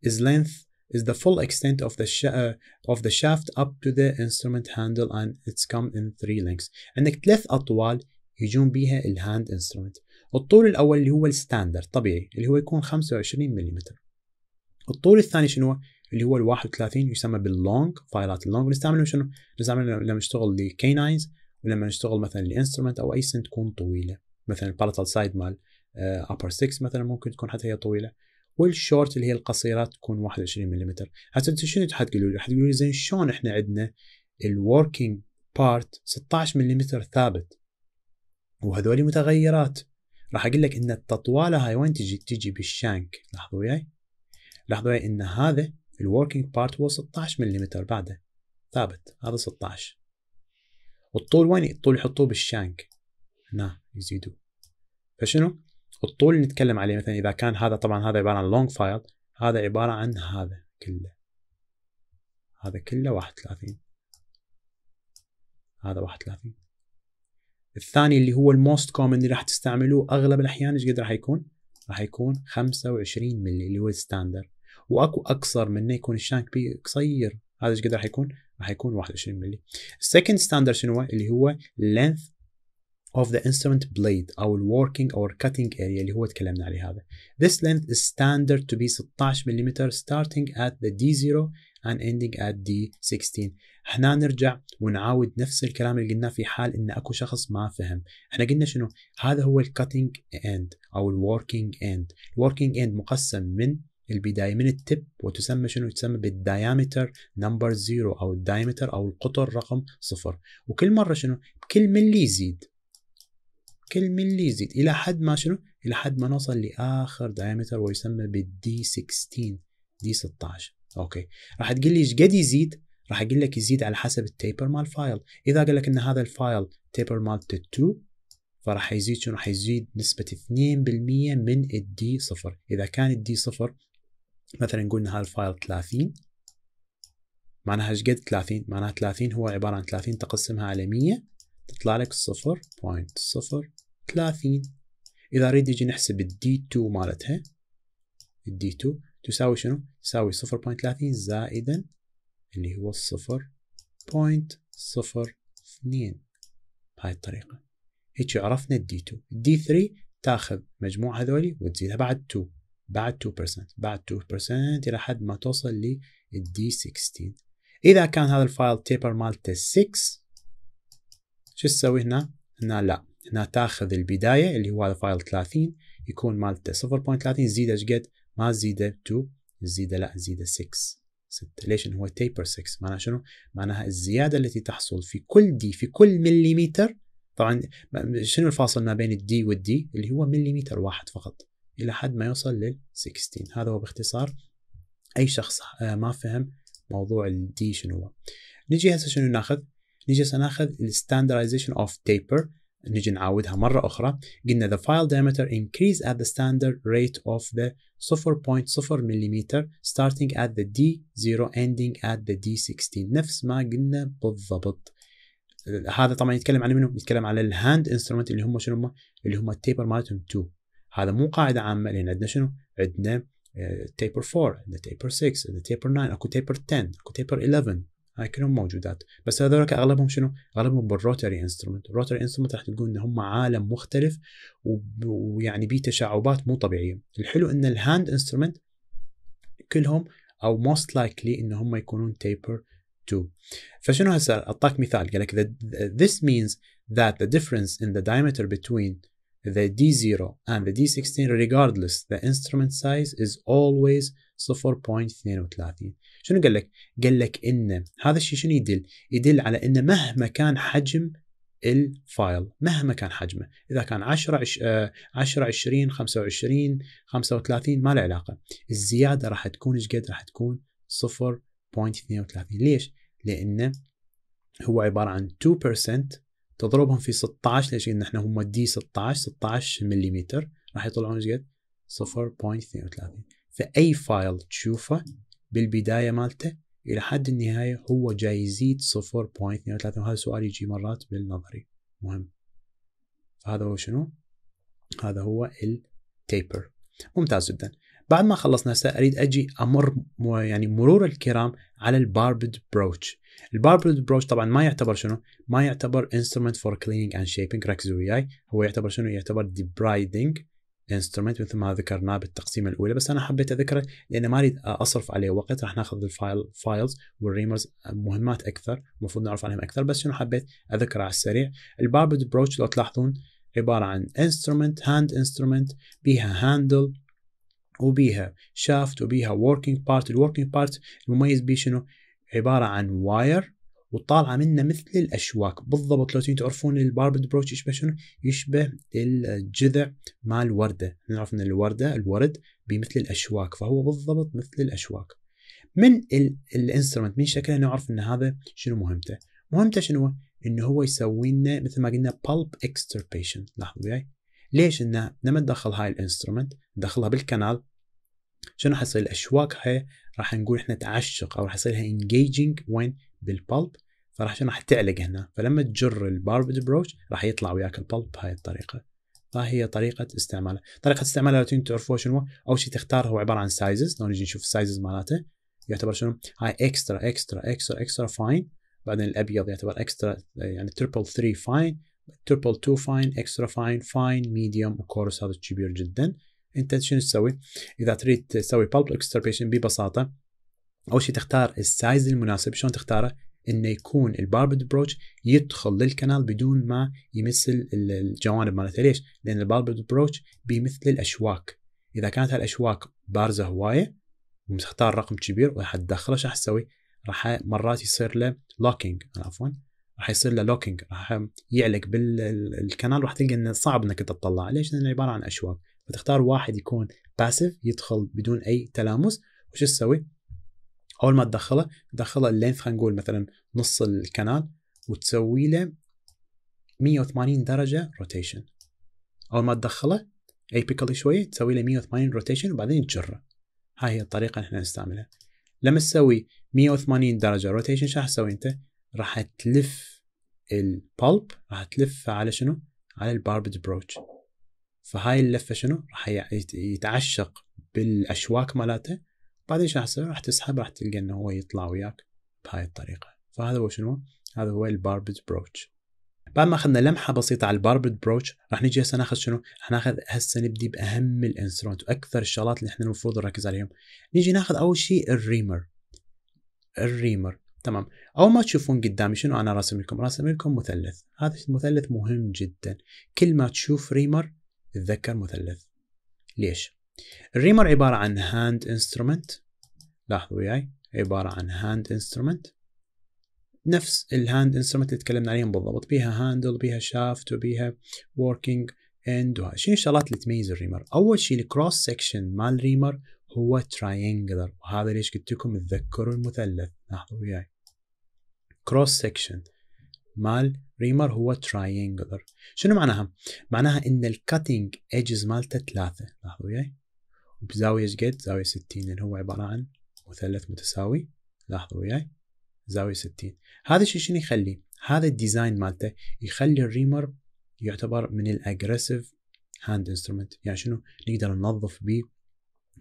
[SPEAKER 1] is length is the full extent of the uh, of the shaft up to the instrument handle and it's come in three lengths عندك ثلاث اطوال يجون بيها الهاند انسترومنت الطول الاول اللي هو الستاندرد طبيعي اللي هو يكون 25 ملم الطول الثاني شنو اللي هو ال 31 يسمى باللونج فايلات اللونج نستعمله شنو نستعمله لما نشتغل لكيناينز ولما نشتغل مثلا لانسترومنت او اي سن تكون طويله مثلا البارتال سايد مال ابر آه، 6 مثلا ممكن تكون حتى هي طويله والشورت اللي هي القصيره تكون 21 ملم هسه انت شنو حتقولوا لي؟ حتقولوا لي زين شلون احنا عندنا الوركينج بارت 16 ملم ثابت وهذول متغيرات راح اقول لك ان التطواله هاي وين تجي؟ تجي بالشانك لاحظوا وياي لاحظوا وياي ان هذا الوركينج بارت هو 16 ملم بعده ثابت هذا 16 والطول وين؟ الطول يحطوه بالشانك هنا يزيدوه فشنو؟ الطول اللي نتكلم عليه مثلا اذا كان هذا طبعا هذا عباره عن لونج فايل هذا عباره عن هذا كله هذا كله 31 هذا 31 الثاني اللي هو الموست كومن اللي راح تستعملوه اغلب الاحيان ايش قد راح يكون؟ راح يكون 25 ملي اللي هو الستاندر واكو اقصر منه يكون الشانك بي قصير هذا ايش قد راح يكون؟ راح يكون 21 ملي. السكند ستاندر شنو اللي هو لينث of the instrument blade أو ال working or cutting area اللي هو تكلمنا عليه هذا. This length is standard to be 16 ملم starting at the D0 and ending at D16. احنا نرجع ونعاود نفس الكلام اللي قلناه في حال ان اكو شخص ما فهم، احنا قلنا شنو؟ هذا هو الكاتنج اند او الوركينج اند، الوركينج اند مقسم من البداية من التب وتسمى شنو تسمى بالدايامتر نمبر زيرو أو الدايمتر أو القطر رقم صفر وكل مرة شنو بكل ملي يزيد كل ملي يزيد الى حد ما شنو؟ الى حد ما نوصل لاخر دايمتر ويسمى بالدي 16 دي 16 اوكي راح تقول لي ايش قد يزيد؟ راح اقول لك يزيد على حسب التيبر مال الفايل اذا قال لك ان هذا الفايل تيبر مال 2 فراح يزيد شنو راح يزيد نسبة 2% من الدي صفر إذا كان الدي صفر مثلا نقول إن هذا الفايل 30 معناها ايش قد 30 معناها 30 هو عبارة عن 30 تقسمها على 100 تطلع لك 0.0 30 اذا اريد نجي نحسب الدي 2 مالتها الدي 2 تساوي شنو؟ تساوي 0.30 زائدا اللي هو 0.02 بهاي الطريقة هيك عرفنا الدي 2 الدي 3 تاخذ مجموع هذولي وتزيدها بعد 2 بعد 2% بعد 2% إلى حد ما توصل للدي 16 إذا كان هذا الفايل تيبر مالته 6 شو تسوي هنا؟ هنا لا هنا تاخذ البدايه اللي هو هذا فايل 30 يكون مالته 0.30 زيده ايش قد؟ ما زيده 2 زيده لا زيده 6 6 ليش؟ هو تيبر 6 معناها شنو؟ معناها الزياده التي تحصل في كل دي في كل مليمتر طبعا شنو الفاصل ما بين الدي والدي؟ اللي هو مليمتر واحد فقط الى حد ما يوصل لل 16 هذا هو باختصار اي شخص آه، ما فهم موضوع الدي شنو هو. نجي هسه شنو ناخذ؟ نجي هسه ناخذ الستاندرايزيشن اوف تيبر نجي نعاودها مرة أخرى قلنا the file diameter increase at the standard rate of the 0.0 mm starting at the D0 ending at the D16 نفس ما قلنا بالضبط هذا طبعا يتكلم عن منه يتكلم على الهاند انسترومنت اللي هم شنو هم اللي هم التيبر مالتهم 2 هذا مو قاعده عامه لان عندنا شنو عندنا تيبر آه, 4 عندنا تيبر 6 عندنا تيبر 9 اكو تيبر 10 اكو تيبر 11 هاي كلهم موجودات بس هذول اغلبهم شنو؟ اغلبهم بالروتري انسترومنت، الروتري انسترومنت راح تلقون ان هم عالم مختلف ويعني بيه تشعبات مو طبيعيه، الحلو ان الهاند انسترومنت كلهم او موست لايكلي ان هم يكونون تيبر تو فشنو هسه اعطاك مثال قال لك this means that the difference in the diameter between the D0 and the D16 regardless the instrument size is always 0.32 شنو قال لك؟ قال لك ان هذا الشيء شنو يدل؟ يدل على ان مهما كان حجم الفايل مهما كان حجمه اذا كان 10 10 20 25 35 ما له علاقه الزياده راح تكون ايش قد راح تكون 0.32 ليش؟ لانه هو عباره عن 2% تضربهم في 16 ليش قلنا احنا هم دي 16 16 ملم راح يطلعون ايش قد؟ 0.32 فاي فايل تشوفه بالبدايه مالته الى حد النهايه هو جاي يزيد 0.32 هذا سؤال يجي مرات بالنظري مهم فهذا هو شنو؟ هذا هو التيبر ممتاز جدا بعد ما خلصنا هسه اريد اجي امر يعني مرور الكرام على الباربد بروتش الباربد بروتش طبعا ما يعتبر شنو ما يعتبر انسترومنت فور كليننج اند شيبنج ركزوا وياي هو يعتبر شنو يعتبر ديبرايدنج انسترومنت مثل ما ذكرناه بالتقسيمه الاولى بس انا حبيت اذكره لان ما اريد اصرف عليه وقت راح ناخذ الفايل فايلز والريمرز مهمات اكثر المفروض نعرف عنهم اكثر بس شنو حبيت اذكره على السريع الباربد بروتش لو تلاحظون عباره عن انسترومنت هاند انسترومنت بها هاندل وبيها شافت وبيها وركينج بارت الوركينج بارت المميز بيه شنو عباره عن واير وطالعه منه مثل الاشواك بالضبط لو تعرفون الباربد بروتش يشبه شنو يشبه الجذع مال ورده نعرف ان الورده الورد بمثل الاشواك فهو بالضبط مثل الاشواك من الانسترومنت من شكله نعرف ان هذا شنو مهمته مهمته شنو انه هو يسوي لنا مثل ما قلنا بالب اكستربيشن لاحظوا وياي ليش انه لما تدخل هاي الانسترومنت تدخلها بالكنال شنو حيصير الاشواك هاي راح نقول احنا تعشق او راح يصير لها انجيجنج وين بالبلب فراح راح تعلق هنا فلما تجر الباربد بروش راح يطلع وياك البلب بهاي الطريقه فهي طريقة استعماله، طريقة استعماله لو تعرفوها شنو أول شيء تختار هو عبارة عن سايزز، لو نجي نشوف السايزز مالته يعتبر شنو؟ هاي اكسترا اكسترا اكسترا اكسترا فاين، بعدين الأبيض يعتبر اكسترا يعني تربل 3 فاين، تربل 2 فاين، اكسترا فاين، فاين، ميديوم وكورس هذا كبير جدا. أنت شنو تسوي؟ إذا تريد تسوي بالب اكستربيشن ببساطة اول شيء تختار السايز المناسب شلون تختاره انه يكون الباربد بروتش يدخل للكنال بدون ما يمس الجوانب مالته ليش؟ لان الباربد بروتش بمثل الاشواك اذا كانت هالاشواك بارزه هوايه ومختار رقم كبير وراح تدخله شو راح تسوي؟ راح مرات يصير له لوكينج عفوا راح يصير له لوكينج راح يعلق بالكنال راح تلقى انه صعب انك تطلع ليش؟ لانه عباره عن اشواك فتختار واحد يكون باسف يدخل بدون اي تلامس وش تسوي؟ اول ما تدخله تدخله اللينث خلينا نقول مثلا نص الكنال وتسوي له 180 درجه روتيشن اول ما تدخله ايبيكالي شويه تسوي له 180 روتيشن وبعدين تجره هاي هي الطريقه اللي احنا نستعملها لما تسوي 180 درجه روتيشن شو راح تسوي انت؟ راح تلف البلب راح تلفه على شنو؟ على الباربد بروتش فهاي اللفه شنو؟ راح يتعشق بالاشواك مالته بعدين شو راح تسوي؟ راح تسحب راح تلقى انه هو يطلع وياك بهاي الطريقه فهذا هو شنو؟ هذا هو الباربد بروتش بعد ما اخذنا لمحه بسيطه على الباربد بروتش راح نجي هسه ناخذ شنو؟ راح ناخذ هسه نبدي باهم الانسترومنت واكثر الشغلات اللي احنا المفروض نركز عليهم. نجي ناخذ اول شيء الريمر. الريمر تمام اول ما تشوفون قدامي شنو انا راسم لكم؟ راسم لكم مثلث، هذا المثلث مهم جدا. كل ما تشوف ريمر تذكر مثلث. ليش؟ الريمر عبارة عن هاند انسترومنت لاحظوا وياي عبارة عن هاند انسترومنت نفس الهاند انسترومنت اللي تكلمنا عليهم بالضبط بيها هاندل بيها شافت وبيها وركينج اند وهذا شنو الشغلات اللي تميز الريمر اول شيء الكروس سكشن مال الريمر هو تراينجلر وهذا ليش قلت لكم تذكروا المثلث لاحظوا وياي كروس سكشن مال ريمر هو تراينجلر شنو معناها معناها ان الكاتنج ايدجز مالته ثلاثه لاحظوا وياي بزاوية جد زاوية ستين اللي هو عبارة عن مثلث متساوي لاحظوا وياي زاوية ستين هذا الشيء شنو يخلي هذا الديزاين مالته يخلي الريمر يعتبر من الاجريسيف هاند انسترومنت يعني شنو نقدر ننظف بيه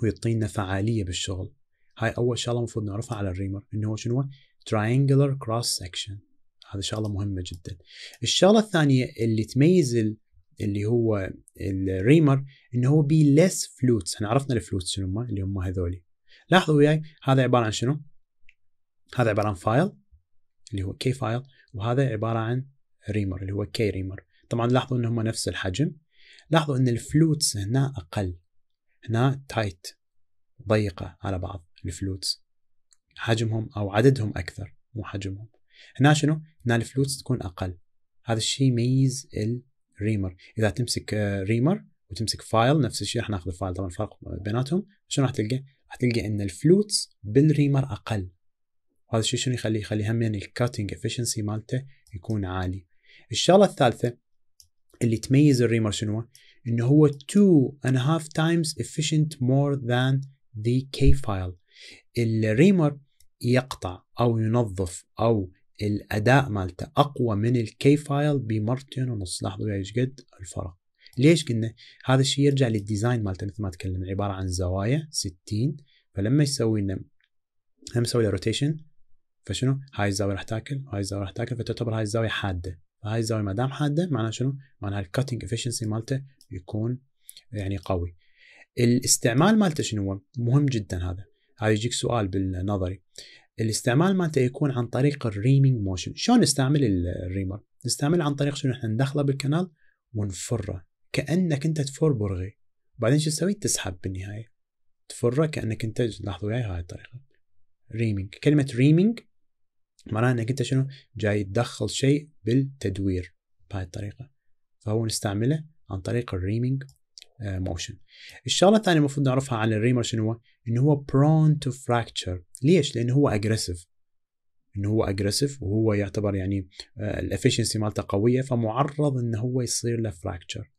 [SPEAKER 1] ويعطينا فعالية بالشغل هاي اول شغله المفروض نعرفها على الريمر انه هو شنو تراينجلر كروس سكشن هذا شغله مهمه جدا الشغله الثانيه اللي تميز اللي هو الريمر انه هو بي ليس فلوتس احنا عرفنا الفلوتس شنو هم اللي هم هذولي لاحظوا وياي هذا عباره عن شنو؟ هذا عباره عن فايل اللي هو كي فايل وهذا عباره عن ريمر اللي هو كي ريمر طبعا لاحظوا انهم نفس الحجم لاحظوا ان الفلوتس هنا اقل هنا تايت ضيقه على بعض الفلوتس حجمهم او عددهم اكثر مو حجمهم هنا شنو؟ هنا الفلوتس تكون اقل هذا الشيء يميز ال ريمر اذا تمسك آه، ريمر وتمسك فايل نفس الشيء راح ناخذ الفايل طبعا الفرق بيناتهم شنو راح تلقى؟ راح تلقى ان الفلوتس بالريمر اقل هذا الشيء شنو يخليه؟ يخلي هم يعني الكاتنج افشنسي مالته يكون عالي. الشغله الثالثه اللي تميز الريمر شنو؟ انه هو 2 and a half times efficient more than the K file. الريمر يقطع او ينظف او الاداء مالته اقوى من الكي فايل بمرتين ونص لاحظوا ايش قد الفرق ليش قلنا هذا الشيء يرجع للديزاين مالته مثل ما تكلمنا عباره عن زوايا 60 فلما يسوي لنا هم يسوي له روتيشن فشنو هاي الزاويه راح تاكل وهاي الزاويه راح تاكل فتعتبر هاي الزاويه حاده فهاي الزاويه ما دام حاده معناها شنو؟ معناها الكاتنج افشنسي مالته يكون يعني قوي الاستعمال مالته شنو هو؟ مهم جدا هذا هاي يجيك سؤال بالنظري الاستعمال مالته يكون عن طريق الريمينج موشن شلون نستعمل الريمر نستعمل عن طريق شنو احنا ندخله بالكنال ونفره كانك انت تفر برغي بعدين شو تسوي تسحب بالنهايه تفره كانك انت لاحظوا وياي هاي الطريقه ريمينج كلمه ريمينج معناها انك انت شنو جاي تدخل شيء بالتدوير بهاي الطريقه فهو نستعمله عن طريق الريمينج موشن آه، الشغله الثانيه المفروض نعرفها عن الريمر شنو هو انه هو برون تو فراكتشر ليش لانه هو اجريسيف انه هو اجريسيف وهو يعتبر يعني آه، الافشنسي مالته قويه فمعرض انه هو يصير له فراكتشر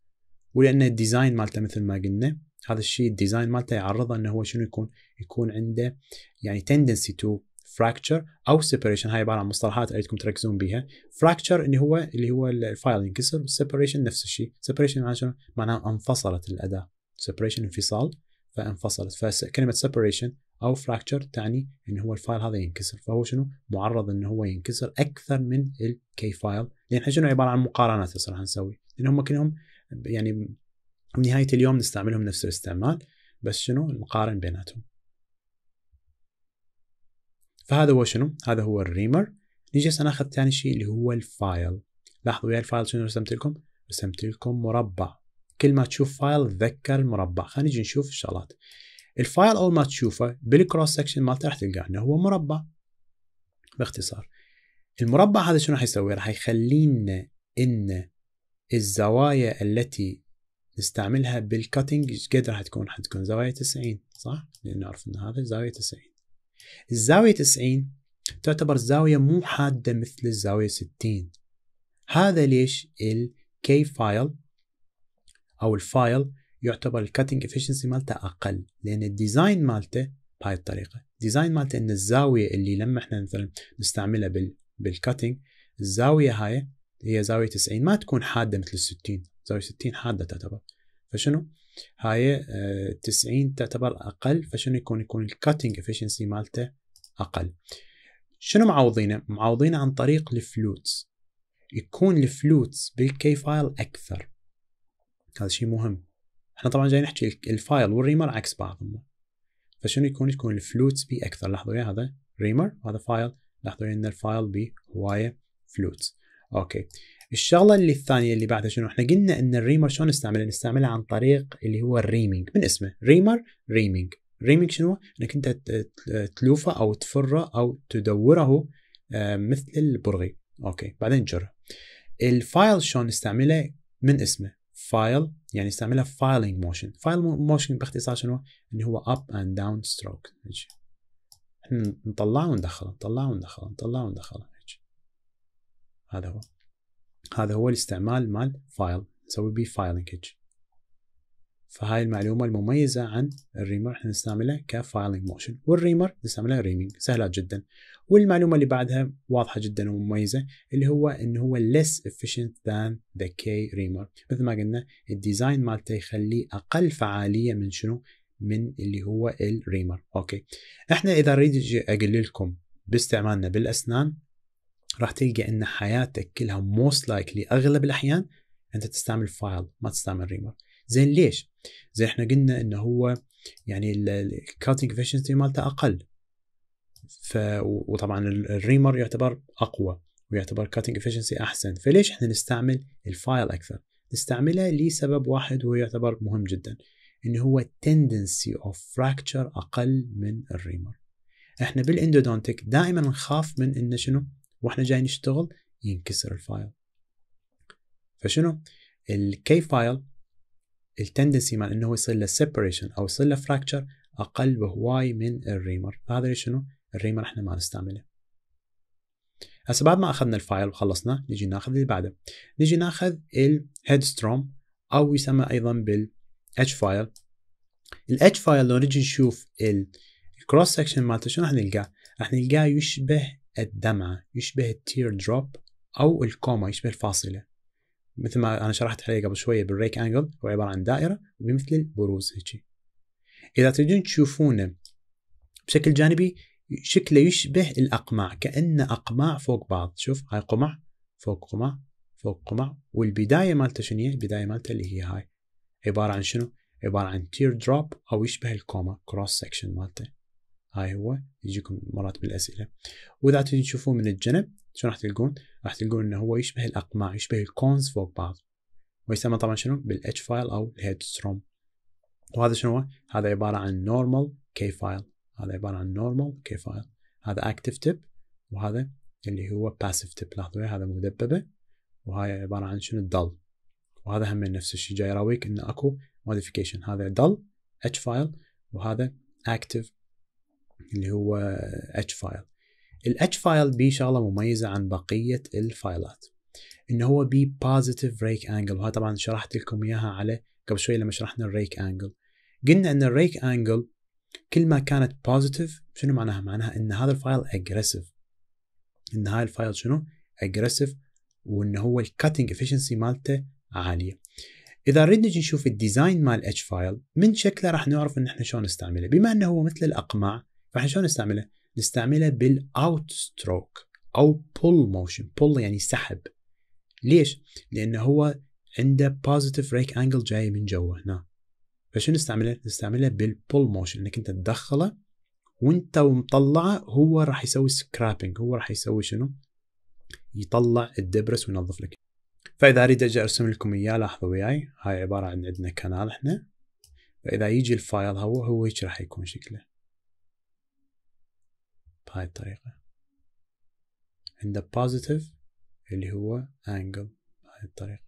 [SPEAKER 1] ولان الديزاين مالته مثل ما قلنا هذا الشيء الديزاين مالته يعرضه انه هو شنو يكون يكون عنده يعني تندنسي تو فراكتشر او سيبريشن هاي عباره عن مصطلحات اريدكم تركزون بيها فراكتشر اللي هو اللي هو الفايل ينكسر سيبريشن نفس الشيء سيبريشن معناها شنو؟ معناها انفصلت الاداه سيبريشن انفصال فانفصلت فكلمه سيبريشن او فراكتشر تعني ان هو الفايل هذا ينكسر فهو شنو معرض ان هو ينكسر اكثر من الكي فايل لان احنا شنو عباره عن مقارنات راح نسوي لان هم كلهم يعني بنهايه اليوم نستعملهم نفس الاستعمال بس شنو نقارن بيناتهم فهذا هو شنو؟ هذا هو الريمر نيجي هسه ناخذ ثاني شيء اللي هو الفايل لاحظوا ويا الفايل شنو رسمت لكم؟ رسمت لكم مربع كل ما تشوف فايل تذكر المربع خلينا نجي نشوف الشغلات الفايل اول ما تشوفه بالكروس سكشن مالته راح تلقى انه هو مربع باختصار المربع هذا شنو راح يسوي؟ راح يخلينا ان الزوايا التي نستعملها بالكاتنج ايش قد راح تكون؟ راح تكون زوايا 90 صح؟ لان نعرف ان هذا زاويه 90 الزاوية 90 تعتبر زاوية مو حادة مثل الزاوية 60 هذا ليش الكي فايل أو الفايل يعتبر الكاتنج efficiency مالته أقل لأن الديزاين مالته بهاي الطريقة الديزاين مالته أن الزاوية اللي لما احنا مثلا نستعملها بال بالكاتنج الزاوية هاي هي زاوية 90 ما تكون حادة مثل الستين زاوية 60 حادة تعتبر فشنو؟ هاي 90 آه، تعتبر اقل فشنو يكون يكون الكاتنج افشنسي مالته اقل شنو معوضينه معوضينه عن طريق الفلوتس يكون الفلوتس بالكي فايل اكثر هذا شيء مهم احنا طبعا جاي نحكي الفايل والريمر عكس بعضهم فشنو يكون يكون الفلوتس بي اكثر لاحظوا يا هذا ريمر وهذا فايل لاحظوا ان الفايل بي هوايه فلوتس اوكي الشغله اللي الثانيه اللي بعدها شنو احنا قلنا ان الريمر شلون نستعمله نستعمله عن طريق اللي هو الريمينج من اسمه ريمر ريمينج ريمينج شنو انك انت تلوفه او تفره او تدوره آه، مثل البرغي اوكي بعدين تجره الفايل شلون نستعمله من اسمه فايل يعني استعملها فايلينج موشن فايل موشن باختصار شنو اللي هو اب اند داون ستروك احنا نطلعه وندخله نطلعه وندخله نطلعه وندخله هذا هو هذا هو الاستعمال مال فايل نسوي به فايلنج فهاي المعلومة المميزة عن الريمر احنا نستعمله كفايلنج موشن والريمر نستعمله ريمينج سهلة جدا والمعلومة اللي بعدها واضحة جدا ومميزة اللي هو انه هو less efficient than the K ريمر مثل ما قلنا الديزاين مالته يخليه اقل فعالية من شنو من اللي هو الريمر اوكي احنا اذا اريد اجي اقول لكم باستعمالنا بالاسنان راح تلقى ان حياتك كلها موست لايكلي اغلب الاحيان انت تستعمل فايل ما تستعمل ريمر زين ليش؟ زين احنا قلنا انه هو يعني الكاتنج افشنسي مالته اقل ف وطبعا الريمر يعتبر اقوى ويعتبر كاتنج افشنسي احسن فليش احنا نستعمل الفايل اكثر؟ نستعمله لسبب واحد وهو يعتبر مهم جدا انه هو تندنسي اوف فراكتشر اقل من الريمر احنا بالاندودونتيك دائما نخاف من انه شنو واحنا جاي نشتغل ينكسر الفايل فشنو الكي فايل التندنسي مال انه يصير له سيبريشن او يصير له فراكتشر اقل بهواي من الريمر فهذا شنو الريمر احنا ما نستعمله هسه بعد ما اخذنا الفايل وخلصنا نجي ناخذ اللي بعده نجي ناخذ الهيدستروم او يسمى ايضا بالاتش فايل الاتش فايل لو نجي نشوف الكروس سكشن مالته شنو راح نلقاه؟ راح نلقاه يشبه الدمعة يشبه التير دروب أو الكوما يشبه الفاصلة مثل ما أنا شرحت عليه قبل شوية بالريك أنجل هو عبارة عن دائرة بمثل البروز هيجي إذا تريدون تشوفونه بشكل جانبي شكله يشبه الأقماع كأنه أقماع فوق بعض شوف هاي قمع فوق قمع فوق قمع والبداية مالته شنو هي؟ البداية مالته اللي هي هاي عبارة عن شنو؟ عبارة عن تير دروب أو يشبه الكوما كروس سكشن مالته هاي هو يجيكم مرات بالاسئله واذا تجي تشوفون من الجنب شو راح تلقون؟ راح تلقون انه هو يشبه الاقماع يشبه الكونز فوق بعض ويسمى طبعا شنو؟ بالاتش فايل او ستروم وهذا شنو هو؟ هذا عباره عن نورمال كي فايل هذا عباره عن نورمال كي فايل هذا اكتف تب وهذا اللي هو باسيف تب لاحظوا إيه؟ هذا مدببه وهاي عباره عن شنو الدل وهذا هم نفس الشيء جاي يراويك انه اكو موديفيكيشن هذا دل اتش فايل وهذا اكتف اللي هو اتش فايل الاتش فايل بيه شغله مميزه عن بقيه الفايلات انه هو بيه بوزيتيف ريك انجل وهذا طبعا شرحت لكم اياها على قبل شوي لما شرحنا الريك انجل قلنا ان الريك انجل كل ما كانت بوزيتيف شنو معناها معناها ان هذا الفايل اجريسيف ان هاي الفايل شنو اجريسيف وان هو الكاتنج افشنسي مالته عاليه اذا نريد نجي نشوف الديزاين مال اتش فايل من شكله راح نعرف ان احنا شلون نستعمله بما انه هو مثل الاقمع فاحنا شلون نستعمله؟ نستعمله بالاوت ستروك او بول موشن بول يعني سحب ليش؟ لانه هو عنده بوزيتيف ريك انجل جاي من جوا هنا فشنو نستعمله؟ نستعمله بالبول موشن انك انت تدخله وانت مطلعه هو راح يسوي سكرابنج هو راح يسوي شنو؟ يطلع الدبرس وينظف لك فاذا اريد اجي ارسم لكم اياه لاحظوا وياي هاي عباره عن عندنا كنال احنا فاذا يجي الفايل هو هو هيك راح يكون شكله بهاي الطريقة عنده positive اللي هو angle بهاي الطريقة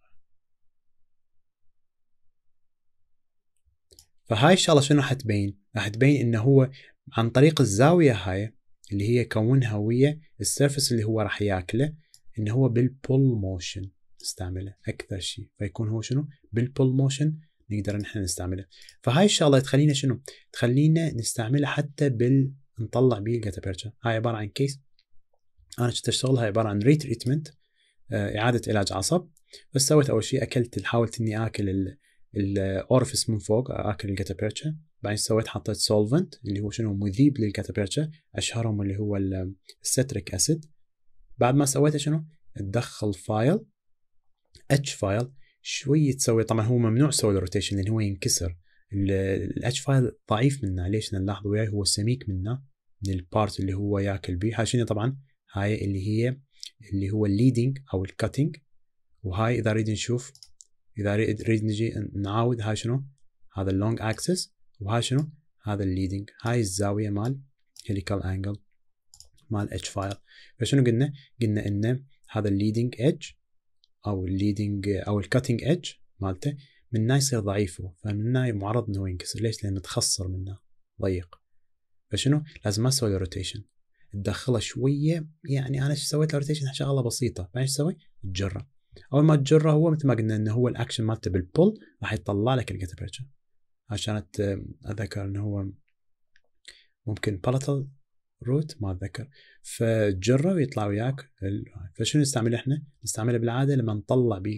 [SPEAKER 1] فهاي الشغلة شنو حتبين؟ راح تبين انه هو عن طريق الزاوية هاي اللي هي كونها ويا السيرفس اللي هو راح ياكله انه هو بالبول موشن نستعمله اكثر شيء فيكون هو شنو؟ بالبول موشن نقدر نحن نستعمله فهاي الشغله تخلينا شنو؟ تخلينا نستعملها حتى بال نطلع بيه الجاتا هاي عباره عن كيس انا كنت اشتغلها عباره عن ريتريتمنت آه، اعاده علاج عصب بس سويت اول شيء اكلت حاولت اني اكل الاورفس من فوق اكل الجاتا بعدين سويت حطيت سولفنت اللي هو شنو مذيب للجاتا اشهرهم اللي هو الستريك اسيد بعد ما سويته شنو تدخل فايل اتش فايل شوية تسوي طبعا هو ممنوع تسوي له روتيشن لان هو ينكسر الاتش فايل ضعيف منا ليش نلاحظ وياي هو سميك منا من البارت اللي هو ياكل بيه هاي شنو طبعا هاي اللي هي اللي هو الليدنج او الكاتنج وهاي اذا نريد نشوف اذا نريد نجي نعاود هاي شنو هذا اللونج اكسس وهاي شنو هذا الليدنج هاي الزاويه مال هيليكال انجل مال اتش فايل فشنو قلنا قلنا ان هذا الليدنج ايدج او الليدنج او الكاتنج ايدج مالته منا يصير ضعيف هو معرض انه ينكسر ليش؟ لانه تخسر منه ضيق فشنو؟ لازم ما اسوي له روتيشن تدخله شويه يعني انا سويت له روتيشن شغله بسيطه ايش اسوي؟ تجره اول ما تجره هو مثل ما قلنا انه هو الاكشن مالته بالبول راح يطلع لك الكاتابرجا آه، عشان اتذكر انه هو ممكن بالاتال روت ما اتذكر فتجره ويطلع وياك فشنو نستعمله احنا؟ نستعمله بالعاده لما نطلع به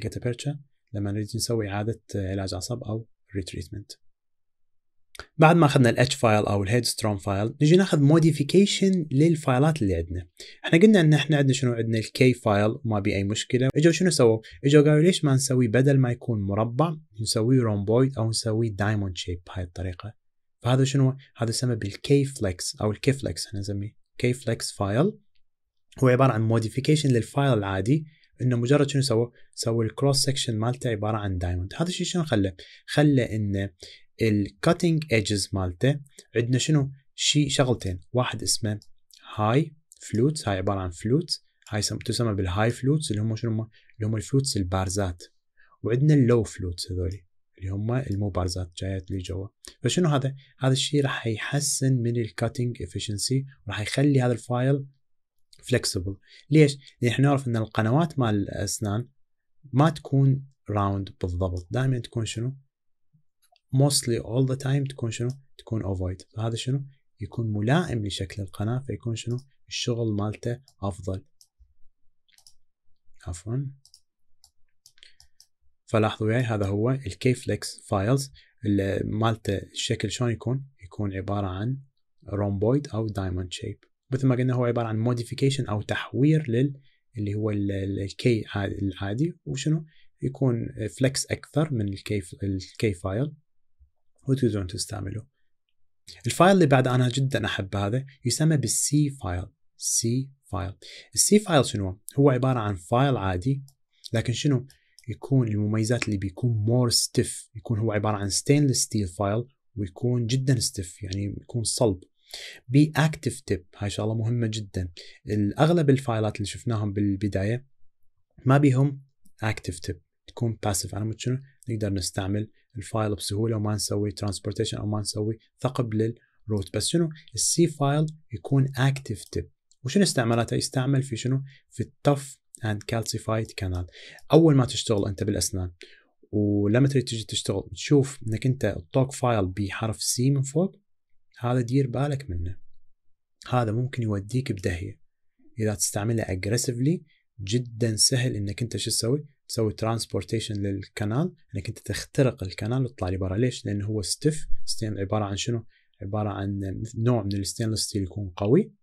[SPEAKER 1] لما نريد نسوي اعاده علاج عصب او ريتريتمنت بعد ما اخذنا الاتش فايل او الهيد ستروم فايل نجي ناخذ موديفيكيشن للفايلات اللي عندنا احنا قلنا ان احنا عندنا شنو عندنا الكي فايل وما بي اي مشكله اجوا شنو سووا اجوا قالوا ليش ما نسوي بدل ما يكون مربع نسوي رومبويد او نسوي دايموند شيب بهاي الطريقه فهذا شنو هذا يسمى بالكي فليكس او الكي فليكس احنا نسميه كي فليكس فايل هو عباره عن موديفيكيشن للفايل العادي انه مجرد شنو سوى؟ سوى الكروس سكشن مالته عباره عن دايموند، هذا الشيء شنو خلى؟ خلى انه الكاتنج ايدجز مالته عندنا شنو؟ شيء شغلتين، واحد اسمه هاي فلوتس هاي عباره عن فلوتس هاي تسمى بالهاي فلوتس اللي هم شنو هم؟ اللي هم الفلوتس البارزات وعندنا اللو فلوتس هذول اللي هم المو بارزات جايات اللي جوا فشنو هذا؟ هذا الشيء راح يحسن من الكاتنج افشنسي وراح يخلي هذا الفايل فلكسبل ليش؟ لان احنا نعرف ان القنوات مال الاسنان ما تكون راوند بالضبط دائما تكون شنو؟ موستلي اول ذا تايم تكون شنو؟ تكون اوفويد فهذا شنو؟ يكون ملائم لشكل القناه فيكون شنو؟ الشغل مالته افضل عفوا فلاحظوا وياي هذا هو الكي فليكس فايلز مالته الشكل شلون يكون؟ يكون عباره عن رومبويد او دايموند شيب مثل ما قلنا هو عباره عن موديفيكيشن او تحوير لل اللي هو الكي العادي وشنو يكون فلكس اكثر من الكي الكي فايل وتقدرون تستعملوه الفايل اللي بعد انا جدا احب هذا يسمى بالسي فايل سي فايل السي فايل شنو هو عباره عن فايل عادي لكن شنو يكون المميزات اللي بيكون مور ستيف يكون هو عباره عن ستينلس ستيل فايل ويكون جدا ستيف يعني يكون صلب بي اكتف تيب هاي شغله مهمه جدا اغلب الفايلات اللي شفناهم بالبدايه ما بيهم اكتف تيب تكون باسيف على شنو نقدر نستعمل الفايل بسهوله وما نسوي ترانسبورتيشن او ما نسوي ثقب للروت بس شنو السي فايل يكون اكتف تيب وشنو استعمالاته يستعمل في شنو في التف اند كالسيفايد كانال اول ما تشتغل انت بالاسنان ولما تريد تجي تشتغل تشوف انك انت الطوك فايل بحرف سي من فوق هذا دير بالك منه هذا ممكن يوديك بدهيه اذا تستعمله اجريسفلي جدا سهل انك انت شو تسوي؟ تسوي ترانسبورتيشن للكنال انك انت تخترق الكنال وتطلع لبرا ليش؟ لانه هو ستيف ستين عباره عن شنو؟ عباره عن نوع من الستينلس ستيل يكون قوي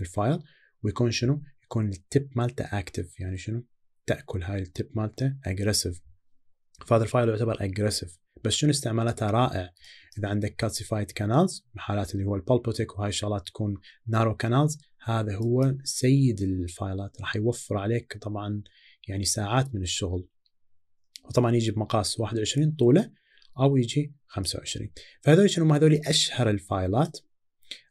[SPEAKER 1] الفايل ويكون شنو؟ يكون التيب مالته اكتف يعني شنو؟ تاكل هاي التيب مالته اجريسيف فهذا الفايل يعتبر اجريسيف بس شنو استعمالاتها رائع اذا عندك كالسيفايد كانالز حالات اللي هو البالبوتيك وهاي الشغلات تكون نارو كانالز هذا هو سيد الفايلات راح يوفر عليك طبعا يعني ساعات من الشغل وطبعا يجي بمقاس 21 طوله او يجي 25 فهذول شنو هذول اشهر الفايلات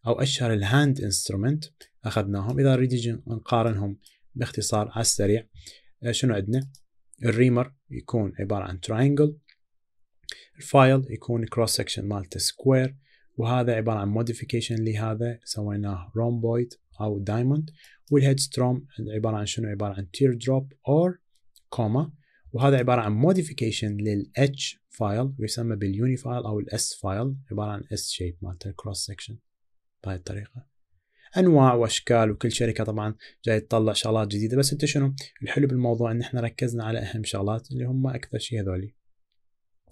[SPEAKER 1] او اشهر الهاند انسترومنت اخذناهم اذا نريد نقارنهم باختصار على السريع آه، شنو عندنا الريمر يكون عباره عن تراينجل الفايل يكون cross سكشن مالته سكوير وهذا عبارة عن موديفيكيشن لهذا سويناه رومبويد أو دايموند ستروم عبارة عن شنو عبارة عن تير دروب أور كوما وهذا عبارة عن موديفيكيشن للاتش فايل ويسمى باليوني فايل أو الاس فايل عبارة عن اس شيب مالته كروس سكشن بهاي الطريقة انواع واشكال وكل شركه طبعا جاي تطلع شغلات جديده بس انت شنو الحلو بالموضوع ان احنا ركزنا على اهم شغلات اللي هم اكثر شيء هذولي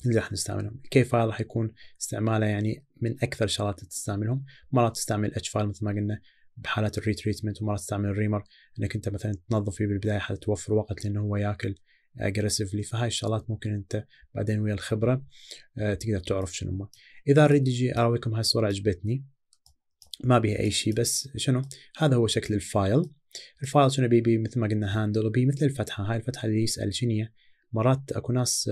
[SPEAKER 1] اللي راح نستعملهم كيف فايل راح يكون استعماله يعني من اكثر الشغلات اللي تستعملهم مرات تستعمل اتش فايل مثل ما قلنا بحالات الريتريتمنت ومرات تستعمل الريمر انك انت مثلا تنظف فيه بالبدايه حتى توفر وقت لانه هو ياكل اجريسفلي فهاي الشغلات ممكن انت بعدين ويا الخبره آه، تقدر تعرف شنو ما اذا اريد اجي اراويكم هاي الصوره عجبتني ما بيها اي شيء بس شنو هذا هو شكل الفايل الفايل شنو بيبي مثل ما قلنا هاندل وبي مثل الفتحه هاي الفتحه اللي يسال شنو هي مرات اكو ناس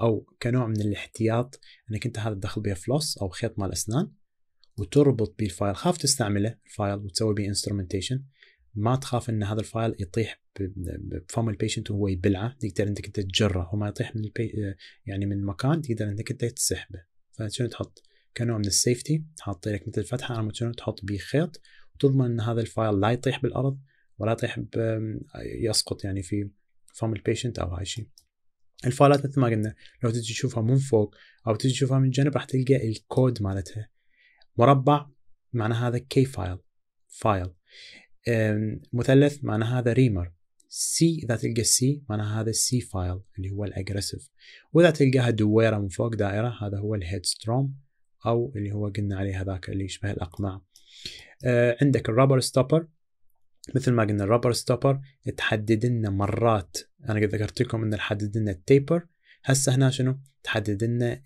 [SPEAKER 1] او كنوع من الاحتياط انك انت هذا تدخل به فلوس او خيط مال اسنان وتربط بيه الفايل خاف تستعمله الفايل وتسوي بيه انسترومنتيشن ما تخاف ان هذا الفايل يطيح بفم البيشنت وهو يبلعه تقدر انك انت تجره وما يطيح من البي... آه، يعني من مكان تقدر انك انت تسحبه فشنو تحط كنوع من السيفتي تحط لك مثل فتحه على شنو تحط بيه خيط وتضمن ان هذا الفايل لا يطيح بالارض ولا يطيح ب... يسقط يعني في فم البيشنت او هاي شيء الفايلات مثل ما قلنا لو تجي تشوفها من فوق او تجي تشوفها من جنب راح تلقى الكود مالتها مربع معنى هذا كي فايل فايل مثلث معنى هذا ريمر سي اذا تلقى سي معنى هذا سي فايل اللي هو الاجريسيف واذا تلقاها دويره من فوق دائره هذا هو الهيد ستروم او اللي هو قلنا عليه هذاك اللي يشبه الاقمع أه، عندك الرابر ستوبر مثل ما قلنا الرابر ستوبر تحدد لنا مرات انا قد ذكرت لكم ان تحدد لنا التيبر هسه هنا شنو تحدد لنا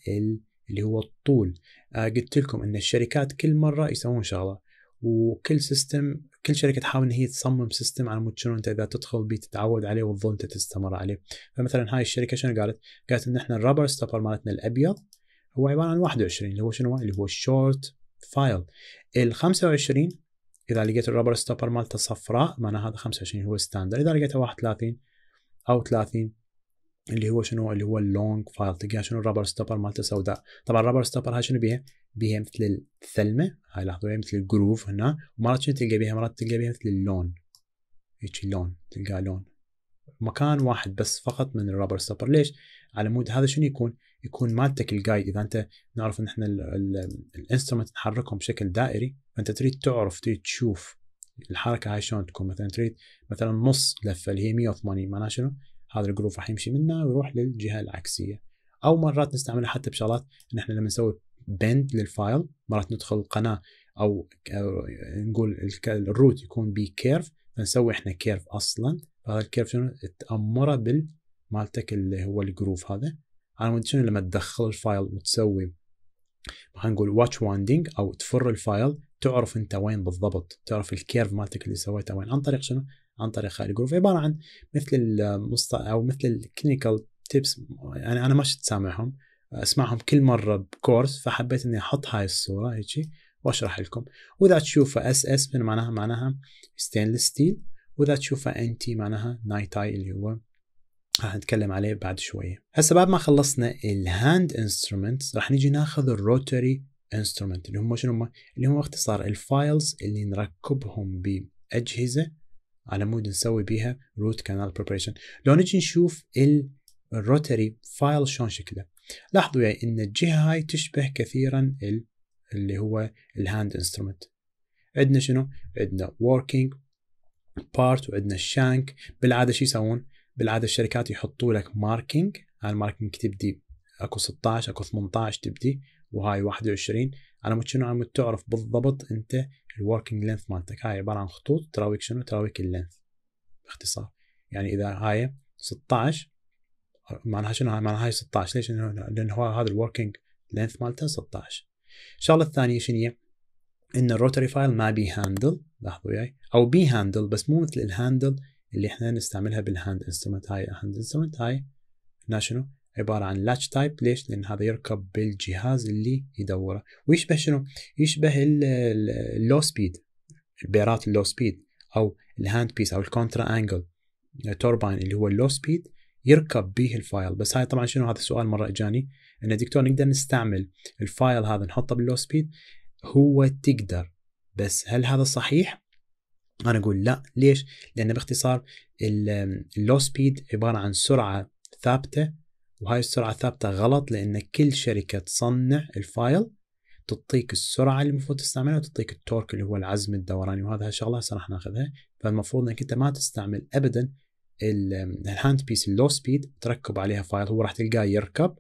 [SPEAKER 1] اللي هو الطول آه قلت لكم ان الشركات كل مره يسوون شغله وكل سيستم كل شركه تحاول ان هي تصمم سيستم على مود شنو انت اذا تدخل بيه تتعود عليه وتظل انت تستمر عليه فمثلا هاي الشركه شنو قالت؟ قالت ان احنا الرابر ستوبر مالتنا الابيض هو عباره عن 21 اللي هو شنو اللي هو الشورت فايل ال 25 اذا لقيت الرابر ستوبر مالته صفراء معناها هذا 25 هو ستاندر اذا لقيته 31 او 30 اللي هو شنو اللي هو اللونج فايل تلقاها شنو الرابر ستوبر مالته سوداء طبعا الرابر ستوبر هاي شنو بيها؟ بيها مثل الثلمه هاي لاحظوا بيها مثل الجروف هنا ومرات شنو تلقى بيها؟ مرات تلقى بيها مثل اللون هيك لون تلقاه لون مكان واحد بس فقط من الرابر ستوبر ليش؟ على مود هذا شنو يكون؟ يكون مالتك الجايد اذا انت نعرف ان احنا الانسترومنت نحركهم بشكل دائري فانت تريد تعرف تريد تشوف الحركه هاي شلون تكون مثلا تريد مثلا نص لفه اللي هي 180 معناها شنو؟ هذا الجروف راح يمشي منه ويروح للجهه العكسيه او مرات نستعملها حتى بشغلات ان احنا لما نسوي بند للفايل مرات ندخل القناه او نقول الروت يكون بي كيرف فنسوي احنا كيرف اصلا فهذا الكيرف شنو؟ تامره بال مالتك اللي هو الجروف هذا انا مدري شنو لما تدخل الفايل وتسوي خلينا نقول واتش واندنج او تفر الفايل تعرف انت وين بالضبط تعرف الكيرف مالتك اللي سويته وين عن طريق شنو؟ عن طريق هاي الجروف عباره عن مثل المصط... او مثل الكلينيكال تيبس يعني انا ما شفت سامعهم اسمعهم كل مره بكورس فحبيت اني احط هاي الصوره هيجي واشرح لكم واذا تشوفه اس اس من معناها معناها ستينلس ستيل واذا تشوفه ان تي معناها نايتاي اللي هو هنتكلم عليه بعد شوية هسه بعد ما خلصنا الهاند انسترومنت رح نيجي ناخذ الروتري انسترومنت اللي هم شنو هم اللي هم اختصار الفايلز اللي نركبهم بأجهزة على مود نسوي بيها روت كانال بريبريشن لو نجي نشوف الروتري فايل شلون شكله لاحظوا يعني ان الجهة هاي تشبه كثيرا اللي هو الهاند انسترومنت عندنا شنو عندنا working بارت وعندنا الشانك بالعاده شو يسوون بالعاده الشركات يحطوا لك ماركينج الماركينج تبدي اكو 16 اكو 18 تبدي وهاي 21 على مود شنو على مود تعرف بالضبط انت الوركينج لينث مالتك هاي عباره عن خطوط تراويك شنو تراويك اللينث باختصار يعني اذا هاي 16 معناها شنو معناها هاي 16 ليش؟ لان هو هذا الوركينج لينث مالته 16 الشغله الثانيه شنو هي؟ ان الروتري فايل ما بي هاندل لاحظوا وياي او بي هاندل بس مو مثل الهاندل اللي احنا نستعملها بالهاند انسترومنت هاي الهاند انسترومنت هاي هنا شنو؟ عباره عن لاتش تايب ليش؟ لان هذا يركب بالجهاز اللي يدوره ويشبه شنو؟ يشبه اللو سبيد البيرات اللو سبيد او الهاند بيس او الكونترا انجل تورباين اللي هو اللو سبيد يركب به الفايل بس هاي طبعا شنو هذا السؤال مره اجاني ان دكتور نقدر نستعمل الفايل هذا نحطه باللو سبيد هو تقدر بس هل هذا صحيح؟ انا اقول لا ليش؟ لان باختصار اللو سبيد عباره عن سرعه ثابته وهاي السرعه الثابته غلط لان كل شركه تصنع الفايل تعطيك السرعه اللي المفروض تستعملها وتعطيك التورك اللي هو العزم الدوراني وهذا هالشغله هسه راح ناخذها فالمفروض انك انت ما تستعمل ابدا الهاند بيس اللو سبيد تركب عليها فايل هو راح تلقاه يركب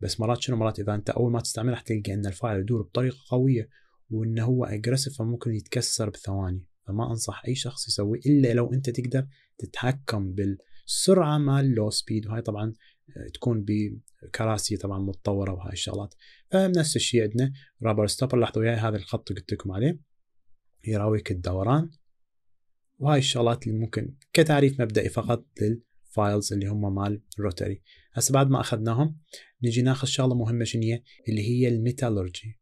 [SPEAKER 1] بس مرات شنو مرات اذا انت اول ما تستعمله راح تلقى ان الفايل يدور بطريقه قويه وانه هو اجريسف فممكن يتكسر بثواني فما انصح اي شخص يسوي الا لو انت تقدر تتحكم بالسرعه مال اللو سبيد وهاي طبعا آه، تكون بكراسي طبعا متطوره وهاي الشغلات فنفس الشيء عندنا رابر ستوبر لاحظوا وياي هذا الخط قلت لكم عليه يراويك الدوران وهاي الشغلات اللي ممكن كتعريف مبدئي فقط للفايلز اللي هم مال روتري هسه بعد ما اخذناهم نجي ناخذ شغله مهمه شنو هي اللي هي الميتالورجي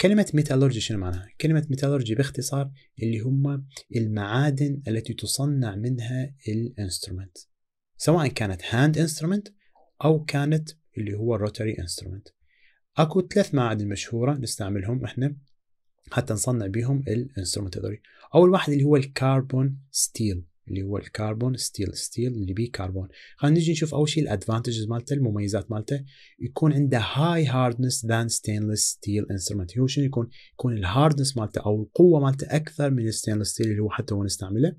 [SPEAKER 1] كلمة ميتالورجي شنو معناها؟ كلمة ميتالورجي باختصار اللي هم المعادن التي تصنع منها الانسترومنت سواء كانت هاند انسترومنت او كانت اللي هو روتري انسترومنت اكو ثلاث معادن مشهورة نستعملهم احنا حتى نصنع بهم الانسترومنت هذول اول واحد اللي هو الكربون ستيل اللي هو الكربون ستيل ستيل اللي بيه كربون خلينا نجي نشوف اول شيء الادفانتجز مالته المميزات مالته يكون عنده هاي هاردنس ذان ستينلس ستيل انسترومنت هو شنو يكون يكون الهاردنس مالته او القوه مالته اكثر من الستينلس ستيل اللي هو حتى هو نستعمله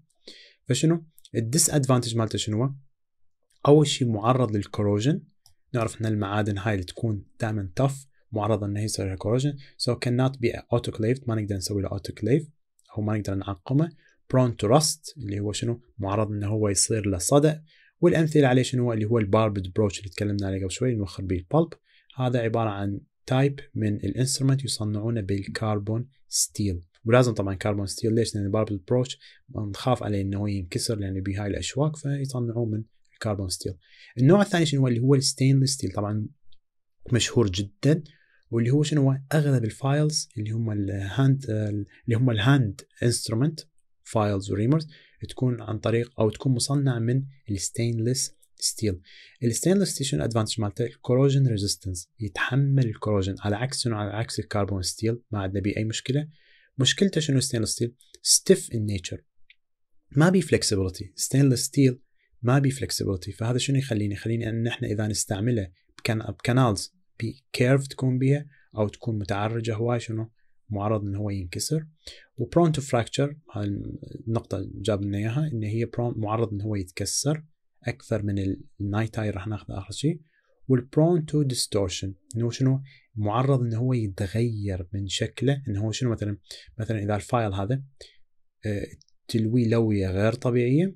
[SPEAKER 1] فشنو الديس ادفانتج مالته شنو اول شيء معرض للكوروجن نعرف ان المعادن هاي اللي تكون دائما تف معرضه انها يصير لها كوروجن سو كانت بي اوتوكليف ما نقدر نسوي له اوتوكليف او ما نقدر نعقمه prone to rust اللي هو شنو معرض انه هو يصير له صدأ والامثله عليه شنو اللي هو الباربد بروتش اللي تكلمنا عليه قبل شوي نوخر به البلب هذا عباره عن تايب من الانسترومنت يصنعونه بالكربون ستيل ولازم طبعا كربون ستيل ليش؟ لان الباربد بروتش نخاف عليه انه ينكسر لانه بهاي الاشواك فيصنعوه من الكربون ستيل. النوع الثاني شنو اللي هو الستينلس ستيل طبعا مشهور جدا واللي هو شنو اغلب الفايلز اللي هم الهاند اللي هم الهاند انسترومنت فايلز وريمرز تكون عن طريق او تكون مصنعة من الستينلس ستيل الستينلس ستيل ادفانتج مالته الكوروجن ريزيستنس يتحمل الكوروجن على عكس شنو على عكس الكربون ستيل ما عندنا بيه اي مشكله مشكلته شنو ستينلس ستيل ستيف ان نيتشر ما بي فلكسبيتي ستينلس ستيل ما بي فلكسبيتي فهذا شنو يخليني يخليني ان احنا اذا نستعمله بكنالز بكيرف تكون بيها او تكون متعرجه هواي شنو معرض ان هو ينكسر وبرون تو فراكتشر هاي النقطه اللي جاب لنا اياها ان هي معرض ان هو يتكسر اكثر من النايت اي راح ناخذ اخر شيء والبرون تو ديستورشن انه شنو معرض انه هو يتغير من شكله انه هو شنو مثلا مثلا اذا الفايل هذا آه، تلوي لويه غير طبيعيه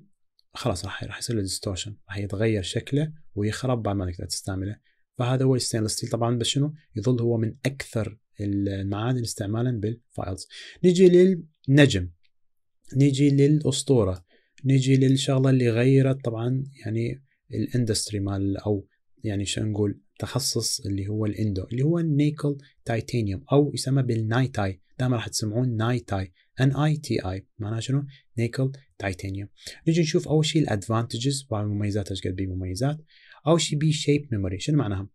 [SPEAKER 1] خلاص راح راح يصير له ديستورشن راح يتغير شكله ويخرب بعد ما تقدر تستعمله فهذا هو الستينلس ستيل طبعا بس شنو يظل هو من اكثر المعادن استعمالا بالفايلز نجي للنجم نجي للاسطوره نجي للشغله اللي غيرت طبعا يعني الاندستري مال او يعني شو نقول تخصص اللي هو الاندو اللي هو النيكل تايتانيوم او يسمى بالنايتاي دائما راح تسمعون نايتاي ان اي تي اي معناها شنو؟ نيكل تايتانيوم نجي نشوف اول شيء الادفانتجز والمميزات ايش قد بيه مميزات اول شيء بيه شيب ميموري شنو معناها؟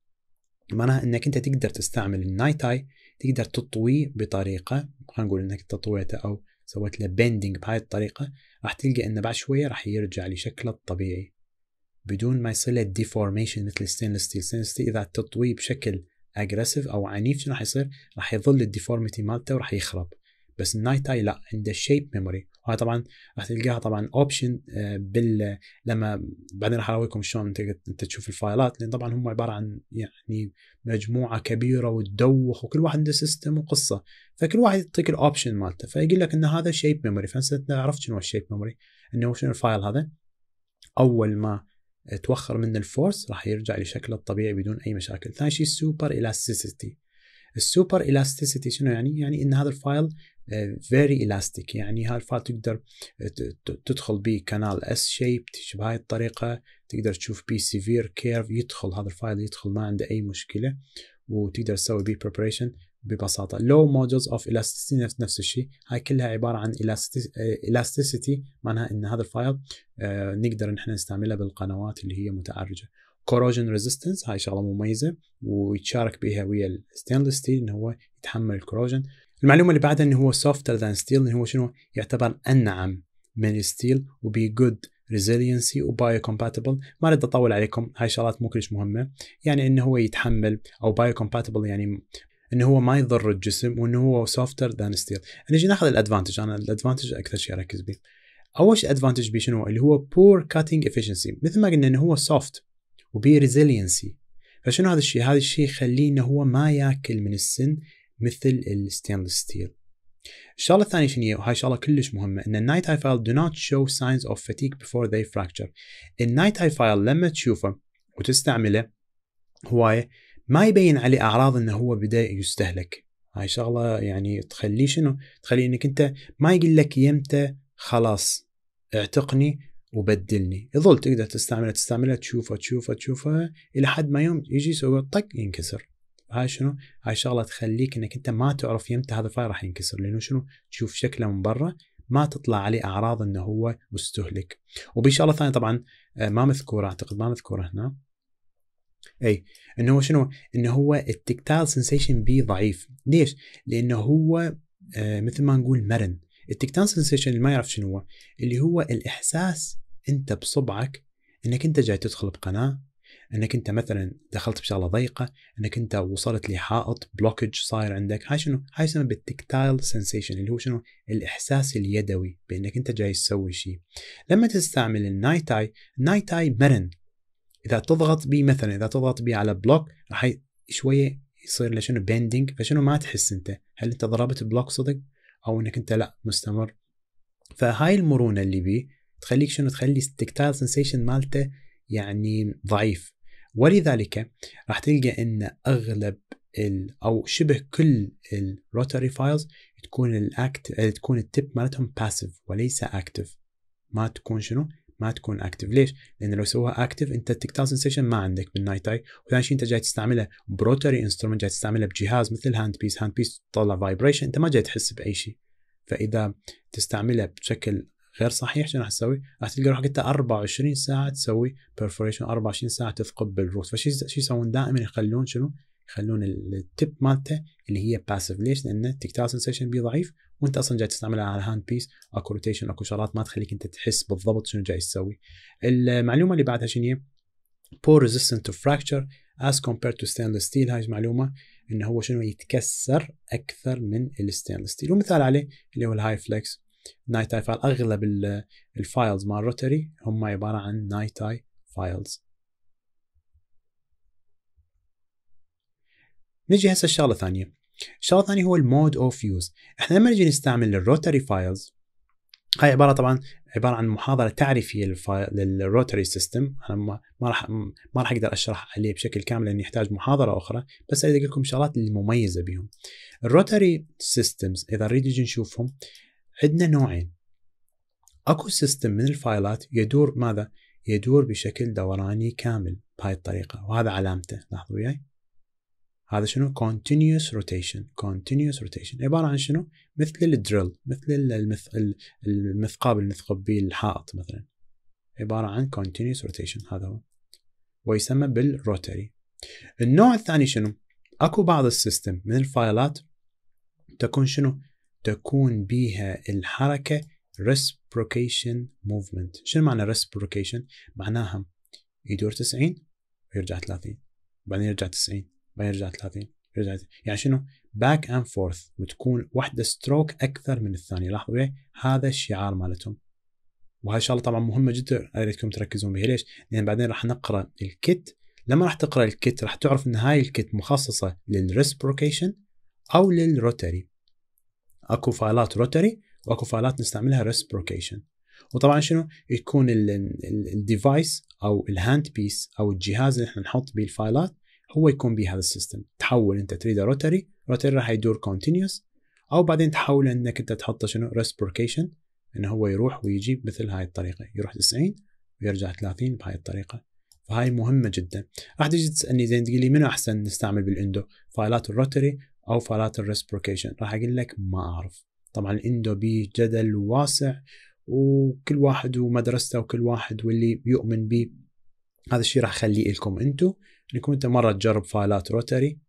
[SPEAKER 1] معناها انك انت تقدر تستعمل النايتاي تقدر تطويه بطريقه خلينا نقول انك تطويته او سويت له بيندنج بهاي الطريقه راح تلقى انه بعد شويه راح يرجع لشكله الطبيعي بدون ما يصير له ديفورميشن مثل الستينلس ستيل الستينلس ستيل اذا تطويه بشكل اجريسيف او عنيف شنو راح يصير؟ راح يظل الديفورميتي مالته وراح يخرب بس النايت اي لا عنده شيب ميموري هاي طبعا راح تلقاها طبعا اوبشن آه، بال لما بعدين راح اراويكم شلون انت انت تشوف الفايلات لان طبعا هم عباره عن يعني مجموعه كبيره وتدوخ وكل واحد عنده سيستم وقصه فكل واحد يعطيك الاوبشن مالته فيقول لك ان هذا شيب ميموري فانت انت عرفت شنو الشيب ميموري انه شنو الفايل هذا اول ما توخر منه الفورس راح يرجع لشكله الطبيعي بدون اي مشاكل ثاني شيء السوبر الاستيسيتي السوبر الاستيسيتي شنو يعني يعني ان هذا الفايل فيري الاستيك يعني هالفات تقدر تدخل به كانال اس شيب بهاي الطريقه تقدر تشوف به سيفير كيرف يدخل هذا الفايل يدخل ما عنده اي مشكله وتقدر تسوي به بريبريشن ببساطه لو مودلز اوف الاستيسيتي نفس الشيء هاي كلها عباره عن الاستيسيتي معناها ان هذا الفايل آه نقدر نحن نستعملها بالقنوات اللي هي متعرجه كوروجن ريزيستنس هاي شغله مميزه ويتشارك بها ويا الستينلس ستيل انه هو يتحمل الكوروجن المعلومه اللي بعدها انه هو سوفتر ذان ستيل انه هو شنو يعتبر انعم من الستيل وبي جود ريزيلينسي وبايو كومباتبل ما اريد اطول عليكم هاي شغلات مو كلش مهمه يعني انه هو يتحمل او بايو كومباتبل يعني انه هو ما يضر الجسم وانه هو سوفتر ذان ستيل نجي ناخذ الادفانتج انا الادفانتج اكثر شيء اركز به اول شيء ادفانتج به شنو اللي هو بور كاتنج افشنسي مثل ما قلنا انه هو سوفت وبي ريزيلينسي فشنو هذا الشيء؟ هذا الشيء يخليه انه هو ما ياكل من السن مثل الستينلس ستيل الشغله الثانيه شنو هي وهاي شغله كلش مهمه ان النايت هاي فايل دو نوت شو ساينز اوف فاتيك بيفور ذي فراكتشر النايت هاي فايل لما تشوفه وتستعمله هوايه ما يبين عليه اعراض انه هو بدا يستهلك هاي شغله يعني تخليه شنو تخلي انك انت ما يقول لك يمتى خلاص اعتقني وبدلني يظل تقدر تستعمله تستعمله تشوفه تشوفه تشوفه الى حد ما يوم يجي يسوي طق ينكسر هاي شنو؟ هاي شغله تخليك انك انت ما تعرف يمتى هذا الفايل راح ينكسر لانه شنو؟ تشوف شكله من برا ما تطلع عليه اعراض انه هو مستهلك. وبشغله ثانيه طبعا آه، ما مذكوره اعتقد ما مذكوره هنا. اي انه هو شنو؟ انه هو التكتال سنسيشن بي ضعيف، ليش؟ لانه هو آه، مثل ما نقول مرن. التكتال سنسيشن اللي ما يعرف شنو هو اللي هو الاحساس انت بصبعك انك انت جاي تدخل بقناه انك انت مثلا دخلت بشغله ضيقه انك انت وصلت لحائط بلوكج صاير عندك هاي شنو هاي يسمى بالتكتايل سنسيشن اللي هو شنو الاحساس اليدوي بانك انت جاي تسوي شيء لما تستعمل النايت اي النايت اي مرن اذا تضغط به مثلا اذا تضغط به على بلوك راح شويه يصير له شنو بيندنج فشنو ما تحس انت هل انت ضربت بلوك صدق او انك انت لا مستمر فهاي المرونه اللي بيه تخليك شنو تخلي التكتايل سنسيشن مالته يعني ضعيف ولذلك راح تلقى ان اغلب ال او شبه كل الروتري فايلز تكون الاكت تكون التب مالتهم باسيف وليس اكتف ما تكون شنو؟ ما تكون اكتف ليش؟ لان لو سووها اكتف انت التكتال سنسيشن ما عندك بالنايت اي وثاني شيء انت جاي تستعمله بروتري انسترومنت جاي تستعمله بجهاز مثل هاند بيس هاند بيس تطلع فايبريشن انت ما جاي تحس باي شيء فاذا تستعمله بشكل غير صحيح شنو راح تسوي؟ راح تلقى روحك انت 24 ساعه تسوي برفوريشن 24 ساعه تثقب بالروت فشي شو يسوون دائما يخلون شنو؟ يخلون التب مالته اللي هي باسف ليش؟ لان التكتال سنسيشن بيه ضعيف وانت اصلا جاي تستعملها على هاند بيس اكو روتيشن اكو شغلات ما تخليك انت تحس بالضبط شنو جاي تسوي. المعلومه اللي بعدها شنو هي؟ بور ريزيستنت تو فراكتشر از كومبير تو ستانلس ستيل هاي المعلومه انه هو شنو يتكسر اكثر من الستانلس ستيل ومثال عليه اللي هو الهاي فليكس ناي اي فايل اغلب الفايلز مال روتري هم عباره عن نايت اي فايلز نجي هسه الشغله الثانيه الشغله الثانيه هو المود اوف يوز احنا لما نجي نستعمل الروتري فايلز هاي عباره طبعا عباره عن محاضره تعريفيه للروتري سيستم انا ما راح ما راح اقدر اشرح عليه بشكل كامل لان يحتاج محاضره اخرى بس اريد اقول لكم الشغلات المميزه بهم الروتري سيستمز اذا نريد نجي نشوفهم عندنا نوعين اكو سيستم من الفايلات يدور ماذا؟ يدور بشكل دوراني كامل بهاي الطريقة وهذا علامته لاحظوا وياي هذا شنو continuous rotation continuous rotation عبارة عن شنو مثل الدريل مثل المثقاب اللي نثقب به الحائط مثلا عبارة عن continuous rotation هذا هو ويسمى بالروتري النوع الثاني شنو اكو بعض السيستم من الفايلات تكون شنو تكون بها الحركة reciprocation movement شنو معنى reciprocation؟ معناها يدور 90 ويرجع 30 بعدين يرجع 90 بعدين يرجع 30 يرجع 30. يعني شنو؟ باك اند فورث وتكون واحدة ستروك أكثر من الثانية لاحظوا إيه؟ هذا الشعار مالتهم وهي شغله طبعا مهمه جدا اريدكم تركزون بها ليش؟ لان بعدين راح نقرا الكت لما راح تقرا الكت راح تعرف ان هاي الكت مخصصه للريسبروكيشن او للروتري اكو فايلات روتري واكو فايلات نستعملها ريسبروكيشن وطبعا شنو يكون الديفايس او الهاند بيس او الجهاز اللي احنا نحط به الفايلات هو يكون به هذا السيستم تحول انت تريده روتري روتري راح يدور كونتينيوس او بعدين تحول انك انت تحطه شنو ريسبروكيشن انه هو يروح ويجي مثل هاي الطريقه يروح 90 ويرجع 30 بهاي الطريقه فهاي مهمه جدا راح تجي تسالني زين تقول لي منو احسن نستعمل بالاندو فايلات الروتري او فالات الريسبروكيشن راح اقول لك ما اعرف طبعا الاندو بيه جدل واسع وكل واحد ومدرسته وكل واحد واللي يؤمن به هذا الشيء راح اخليه لكم انتم انكم انت مره تجرب فايلات روتري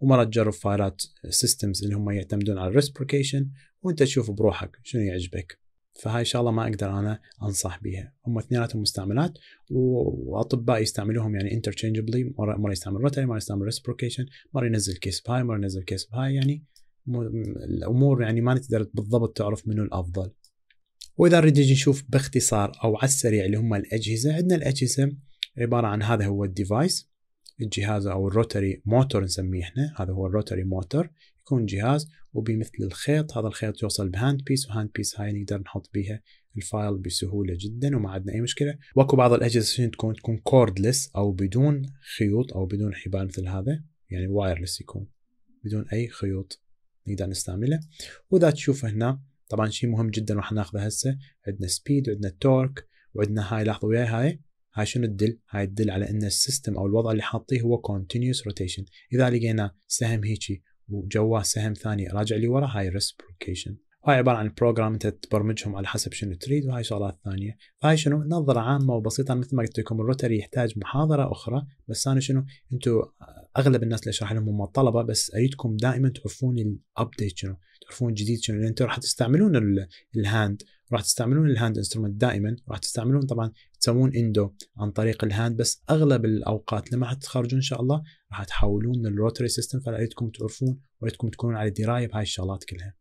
[SPEAKER 1] ومره تجرب فايلات سيستمز اللي هم يعتمدون على الريسبروكيشن وانت تشوف بروحك شنو يعجبك فهاي شغله ما اقدر انا انصح بها هم اثنيناتهم مستعملات واطباء يستعملوهم يعني انترتشنجبلي مره يستعمل روتري مره يستعمل ريسبروكيشن مره ينزل كيس بهاي مره ينزل كيس بهاي يعني الامور يعني ما نقدر بالضبط تعرف منو الافضل واذا نريد نشوف باختصار او على السريع اللي هم الاجهزه عندنا الاجهزه عباره عن هذا هو الديفايس الجهاز او الروتري موتور نسميه احنا هذا هو الروتري موتور يكون جهاز وبمثل الخيط هذا الخيط يوصل بهاند بيس وهاند بيس هاي نقدر نحط بيها الفايل بسهوله جدا وما عندنا اي مشكله واكو بعض الاجهزه تكون تكون كوردلس او بدون خيوط او بدون حبال مثل هذا يعني وايرلس يكون بدون اي خيوط نقدر نستعمله واذا تشوف هنا طبعا شيء مهم جدا راح ناخذه هسه عندنا سبيد وعندنا تورك وعندنا هاي لاحظوا وياي هاي هاي شنو تدل؟ هاي تدل على ان السيستم او الوضع اللي حاطيه هو continuous روتيشن اذا لقينا سهم هيجي وجواه سهم ثاني راجع لي ورا هاي ريسك بروكيشن هاي عباره عن بروجرام انت تبرمجهم على حسب شنو تريد وهاي شغلات ثانيه فهاي شنو نظره عامه وبسيطه مثل ما قلت لكم الروتري يحتاج محاضره اخرى بس انا شنو انتم اغلب الناس اللي اشرح لهم هم الطلبه بس اريدكم دائما تعرفون الابديت شنو تعرفون جديد شنو لان انتم راح تستعملون الهاند راح تستعملون الهاند انسترومنت دائما راح تستعملون طبعا تسوون اندو عن طريق الهاند بس اغلب الاوقات لما حتخرجون ان شاء الله راح تحولون للروتري سيستم فاريدكم تعرفون واريدكم تكونون على درايه بهاي الشغلات كلها.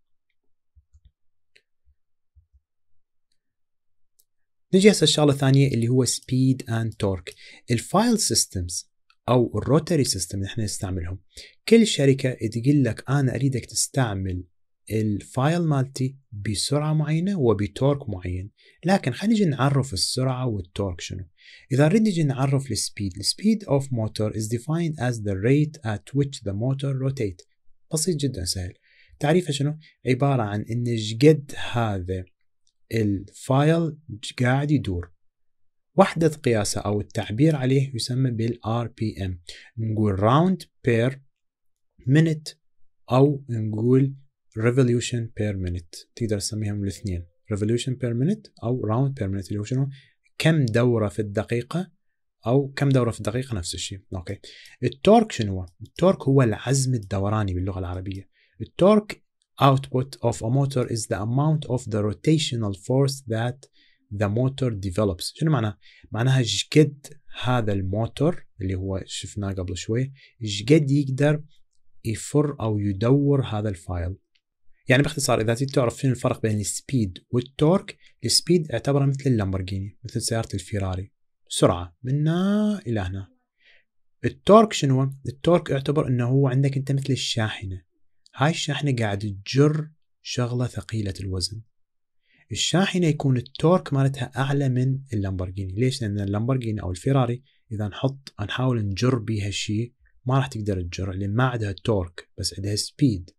[SPEAKER 1] نجي هسه الشغله الثانيه اللي هو سبيد اند تورك الفايل سيستمز او الروتري سيستم اللي احنا نستعملهم كل شركه تقول لك انا اريدك تستعمل الفايل مالتي بسرعه معينه وبتورك معين لكن خلينا نجي نعرف السرعه والتورك شنو اذا نريد نجي نعرف السبيد السبيد اوف موتور is defined as the rate at which the motor rotate بسيط جدا سهل تعريفها شنو عباره عن ان شقد هذا الفايل قاعد يدور وحدة قياسه أو التعبير عليه يسمى بالار بي ام نقول راوند بير minute أو نقول ريفوليوشن بير مينيت تقدر تسميهم الاثنين ريفوليوشن بير مينيت او راوند بير مينيت اللي هو شنو كم دوره في الدقيقه او كم دوره في الدقيقه نفس الشيء اوكي التورك شنو هو التورك هو العزم الدوراني باللغه العربيه التورك output of a motor is the amount of the rotational force that the motor develops شنو معناها معناها شقد هذا الموتور اللي هو شفناه قبل شوي شقد يقدر يفر او يدور هذا الفايل يعني باختصار اذا تريد تعرف شنو الفرق بين السبيد والتورك السبيد اعتبره مثل اللامبورغيني مثل سياره الفيراري سرعه من هنا الى هنا التورك شنو التورك يعتبر انه هو عندك انت مثل الشاحنه هاي الشاحنه قاعد تجر شغله ثقيله الوزن الشاحنه يكون التورك مالتها اعلى من اللامبورغيني ليش لان اللامبورغيني او الفيراري اذا نحط نحاول نجر بها شيء ما راح تقدر تجر لان ما عندها تورك بس عندها سبيد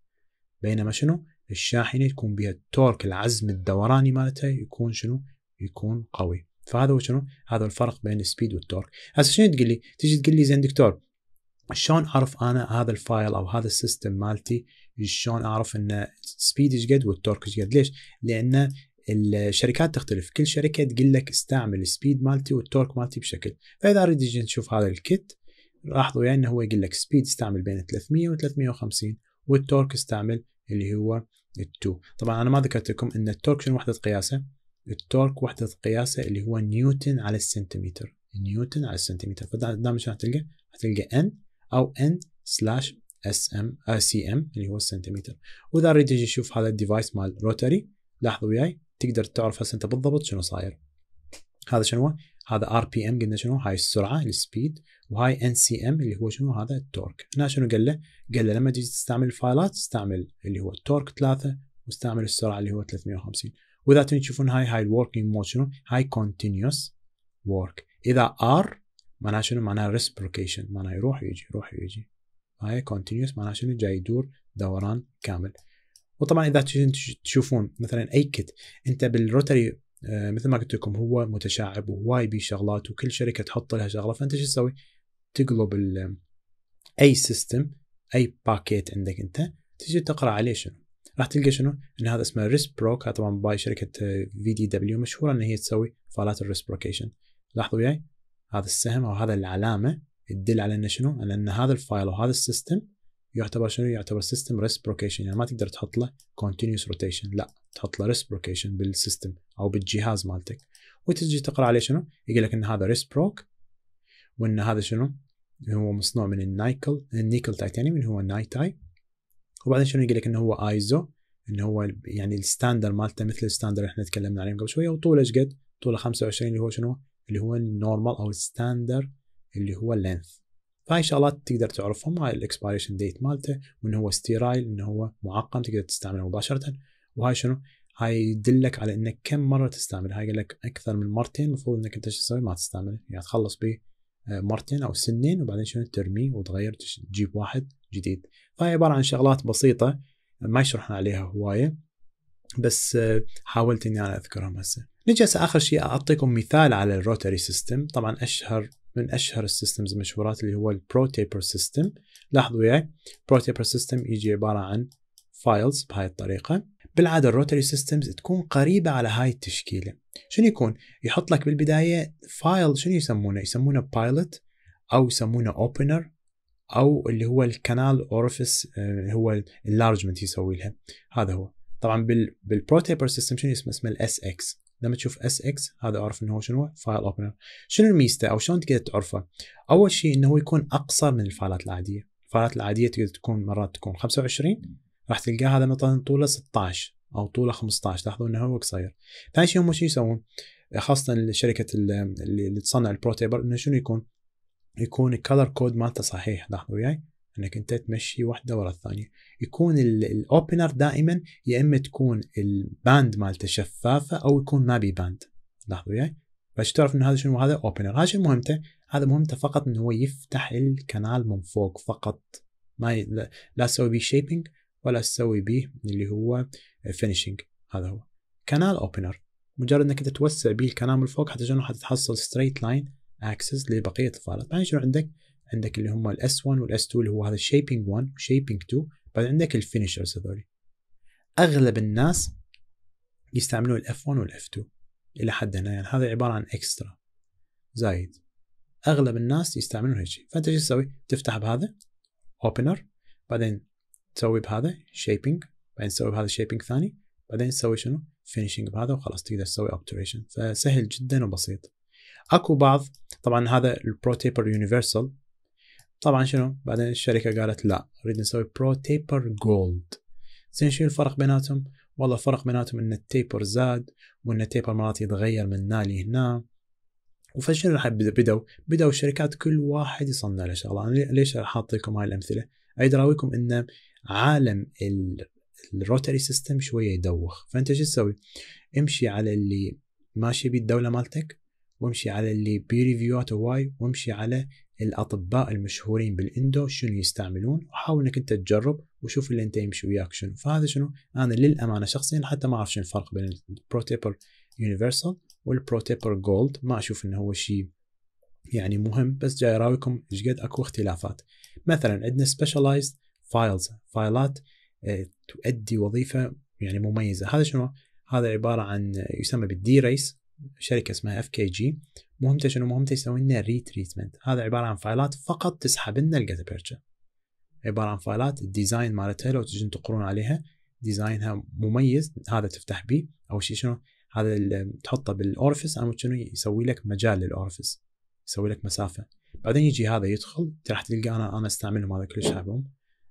[SPEAKER 1] بينما شنو الشاحنه تكون بها التورك العزم الدوراني مالتها يكون شنو؟ يكون قوي فهذا هو شنو؟ هذا الفرق بين السبيد والتورك هسه شنو تقول لي؟ تجي تقول لي زين دكتور شلون اعرف انا هذا الفايل او هذا السيستم مالتي شلون اعرف ان سبيد ايش قد والتورك ايش قد ليش؟ لان الشركات تختلف كل شركه تقول لك استعمل السبيد مالتي والتورك مالتي بشكل فاذا اريد اجي نشوف هذا الكت لاحظوا يعني انه هو يقول لك سبيد استعمل بين 300 و 350 والتورك استعمل اللي هو التو طبعا انا ما ذكرت لكم ان التورك شنو وحده قياسه التورك وحده قياسه اللي هو نيوتن على السنتيمتر نيوتن على السنتيمتر فدائما شنو هتلقى هتلقى ان او ان سلاش اس ام سي ام اللي هو السنتيمتر واذا اريد اجي اشوف هذا الديفايس مال روتري لاحظوا وياي تقدر تعرف هسه انت بالضبط شنو صاير هذا شنو هذا ار بي ام قلنا شنو هاي السرعه السبيد وهاي ان سي ام اللي هو شنو هذا التورك هنا شنو قال له قال له لما تجي تستعمل الفايلات استعمل اللي هو التورك 3 واستعمل السرعه اللي هو 350 واذا تشوفون هاي هاي الوركينج مود شنو هاي كونتينيوس ورك اذا ار معناها شنو معناها ريسبروكيشن معناها يروح ويجي يروح ويجي هاي كونتينيوس معناها شنو جاي يدور دوران كامل وطبعا اذا تشوفون مثلا اي كت انت بالروتري آه، مثل ما قلت لكم هو متشعب وهواي بيه شغلات وكل شركه تحط لها شغله فانت شو تسوي؟ تقلب اي سيستم اي باكيت عندك انت تجي تقرا عليه شنو راح تلقى شنو؟ ان هذا اسمه ريسك بروك هذا طبعا باي شركه في دي دبليو مشهوره ان هي تسوي فالات بروكيشن لاحظوا وياي هذا السهم او هذا العلامه تدل على انه شنو؟ على ان هذا الفايل او هذا السيستم يعتبر شنو؟ يعتبر سيستم بروكيشن يعني ما تقدر تحط له كونتينيوس روتيشن لا تحط له ريسبروكيشن بالسيستم او بالجهاز مالتك وتجي تقرا عليه شنو؟ يقول لك ان هذا ريسبروك وان هذا شنو؟ هو مصنوع من النايكل النيكل تيتانيوم اللي يعني هو النايتاي وبعدين شنو يقول لك انه هو ايزو انه هو يعني الستاندر مالته مثل الستاندر اللي احنا تكلمنا عليه قبل شويه وطوله ايش قد؟ طوله 25 اللي هو شنو؟ اللي هو النورمال او الستاندر اللي هو اللينث فهاي شغلات تقدر تعرفهم هاي الاكسبيريشن ديت مالته وانه هو ستيرايل انه هو معقم تقدر تستعمله مباشره وهاي شنو؟ هاي يدلك على انك كم مره تستعمل هاي قال لك اكثر من مرتين المفروض انك انت شو تسوي ما تستعمله يعني تخلص به آه، مرتين او سنين وبعدين شنو ترميه وتغير تجيب واحد جديد فهي عباره عن شغلات بسيطه ما يشرحنا عليها هوايه بس آه، حاولت اني انا اذكرهم هسه نجي هسه اخر شيء اعطيكم مثال على الروتري سيستم طبعا اشهر من اشهر السيستمز المشهورات اللي هو البرو تيبر سيستم لاحظوا وياي تيبر سيستم يجي عباره عن فايلز بهاي الطريقه بالعاده الروتري سيستمز تكون قريبه على هاي التشكيله شنو يكون يحط لك بالبدايه فايل شنو يسمونه يسمونه بايلوت او يسمونه اوبنر او اللي هو الكانال اورفيس آه، هو اللارجمنت يسوي لها هذا هو طبعا بالبروتيبر سيستم شنو اسمه اسمه الاس اكس لما تشوف اس اكس هذا اعرف انه هو شنو فايل اوبنر شنو ميزته او شلون تقدر تعرفه اول شيء انه هو يكون اقصر من الفايلات العاديه الفايلات العاديه تقدر تكون مرات تكون 25 راح تلقاه هذا مثلا طوله 16 او طوله 15 لاحظوا انه هو قصير ثاني شيء هم شو يسوون خاصه شركه اللي تصنع البروتيبر انه شنو يكون يكون الكلر كود مالته صحيح لاحظوا وياي انك انت تمشي واحده ورا الثانيه يكون الاوبنر دائما يا اما تكون الباند مالته شفافه او يكون ما بي باند لاحظوا وياي بس تعرف انه هذا شنو هذا اوبنر هذا شنو مهمته هذا مهمته فقط انه هو يفتح الكنال من فوق فقط ما ي... لا تسوي بيه شيبنج ولا تسوي به اللي هو فينيشنج هذا هو كانال اوبنر مجرد انك انت توسع به الكلام فوق حتى شنو حتتحصل ستريت لاين اكسس لبقيه الفايلات بعدين شنو عندك عندك اللي هم الاس 1 والاس 2 اللي هو هذا الشيبنج 1 وشيبينج 2 بعدين عندك الفينشرز هذول اغلب الناس يستعملون الاف 1 والاف 2 الى حد هنا يعني هذا عباره عن اكسترا زايد اغلب الناس يستعملون هيك فانت شو تسوي؟ تفتح بهذا اوبنر بعدين تسوي بهذا شيبنج بعدين تسوي بهذا شيبنج ثاني بعدين تسوي شنو فينشنج بهذا وخلاص تقدر تسوي اوبتوريشن فسهل جدا وبسيط اكو بعض طبعا هذا البرو تيبر يونيفرسال طبعا شنو بعدين الشركه قالت لا نريد نسوي برو تيبر جولد زين شنو الفرق بيناتهم والله الفرق بيناتهم ان التيبر زاد وان التيبر مرات يتغير من هنا لهنا وفشنو راح بدوا بدوا الشركات كل واحد يصنع له شغله انا ليش حاط لكم هاي الامثله اريد اراويكم ان عالم الروتري سيستم شويه يدوخ فانت شو تسوي؟ امشي على اللي ماشي بالدوله الدوله مالتك وامشي على اللي بي ريفيوات واي وامشي على الاطباء المشهورين بالاندو شنو يستعملون وحاول انك انت تجرب وشوف اللي انت يمشي وياك شنو فهذا شنو انا للامانه شخصيا حتى ما اعرف شنو الفرق بين البروتيبر يونيفرسال والبروتيبر جولد ما اشوف انه هو شيء يعني مهم بس جاي اراويكم ايش قد اكو اختلافات مثلا عندنا سبيشالايزد فايلز فايلات آه، تؤدي وظيفه يعني مميزه هذا شنو؟ هذا عباره عن يسمى بالدي ريس شركه اسمها اف كي جي مهمته شنو؟ مهمته يسوي لنا ريتريتمنت هذا عباره عن فايلات فقط تسحب لنا الجاتا عباره عن فايلات الديزاين مالتها لو تجون تقرون عليها ديزاينها مميز هذا تفتح به او شيء شنو هذا تحطه بالاورفيس او شنو يسوي لك مجال للاورفيس يسوي لك مسافه بعدين يجي هذا يدخل راح تلقى انا انا استعملهم هذا كلش حابهم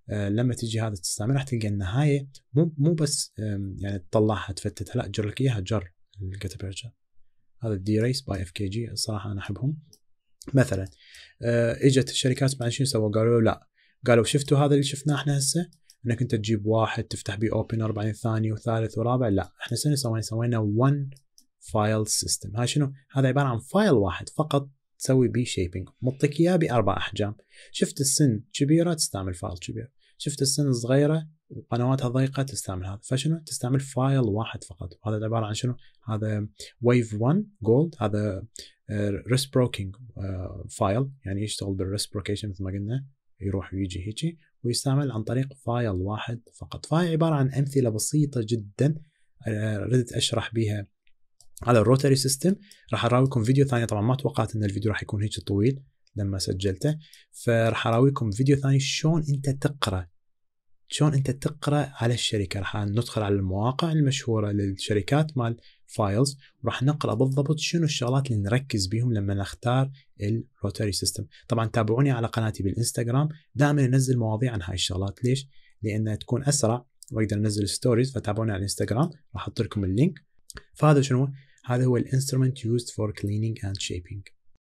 [SPEAKER 1] آه، لما تجي هذا تستعمل راح تلقى النهايه مو مو بس يعني تطلعها تفتتها لا جر لك اياها جر هذا الدي ريس باي اف كي جي الصراحه انا احبهم مثلا آه، اجت الشركات بعد شنو سووا قالوا لا قالوا شفتوا هذا اللي شفناه احنا هسه انك انت تجيب واحد تفتح بيه اوبنر بعدين ثاني وثالث ورابع لا احنا سوينا سوينا سوينا 1 فايل سيستم هاي شنو هذا عباره عن فايل واحد فقط تسوي بي شيبنج مطك اياه باربع احجام شفت السن كبيره تستعمل فايل كبير شفت السن صغيره وقنواتها ضيقه تستعمل هذا فشنو تستعمل فايل واحد فقط وهذا عباره عن شنو هذا ويف 1 جولد هذا ريس بروكينج فايل يعني يشتغل بالريس بروكيشن مثل ما قلنا يروح ويجي هيجي ويستعمل عن طريق فايل واحد فقط فهي عباره عن امثله بسيطه جدا آه، ردت اشرح بها على الروتري سيستم راح اراويكم فيديو ثاني طبعا ما توقعت ان الفيديو راح يكون هيك طويل لما سجلته فراح اراويكم فيديو ثاني شلون انت تقرا شلون انت تقرا على الشركه راح ندخل على المواقع المشهوره للشركات مال فايلز وراح نقرا بالضبط شنو الشغلات اللي نركز بيهم لما نختار الروتري سيستم طبعا تابعوني على قناتي بالانستغرام دائما انزل مواضيع عن هاي الشغلات ليش لانها تكون اسرع واقدر انزل ستوريز فتابعوني على الانستغرام راح احط لكم اللينك فهذا شنو How the هو instrument used for cleaning and shaping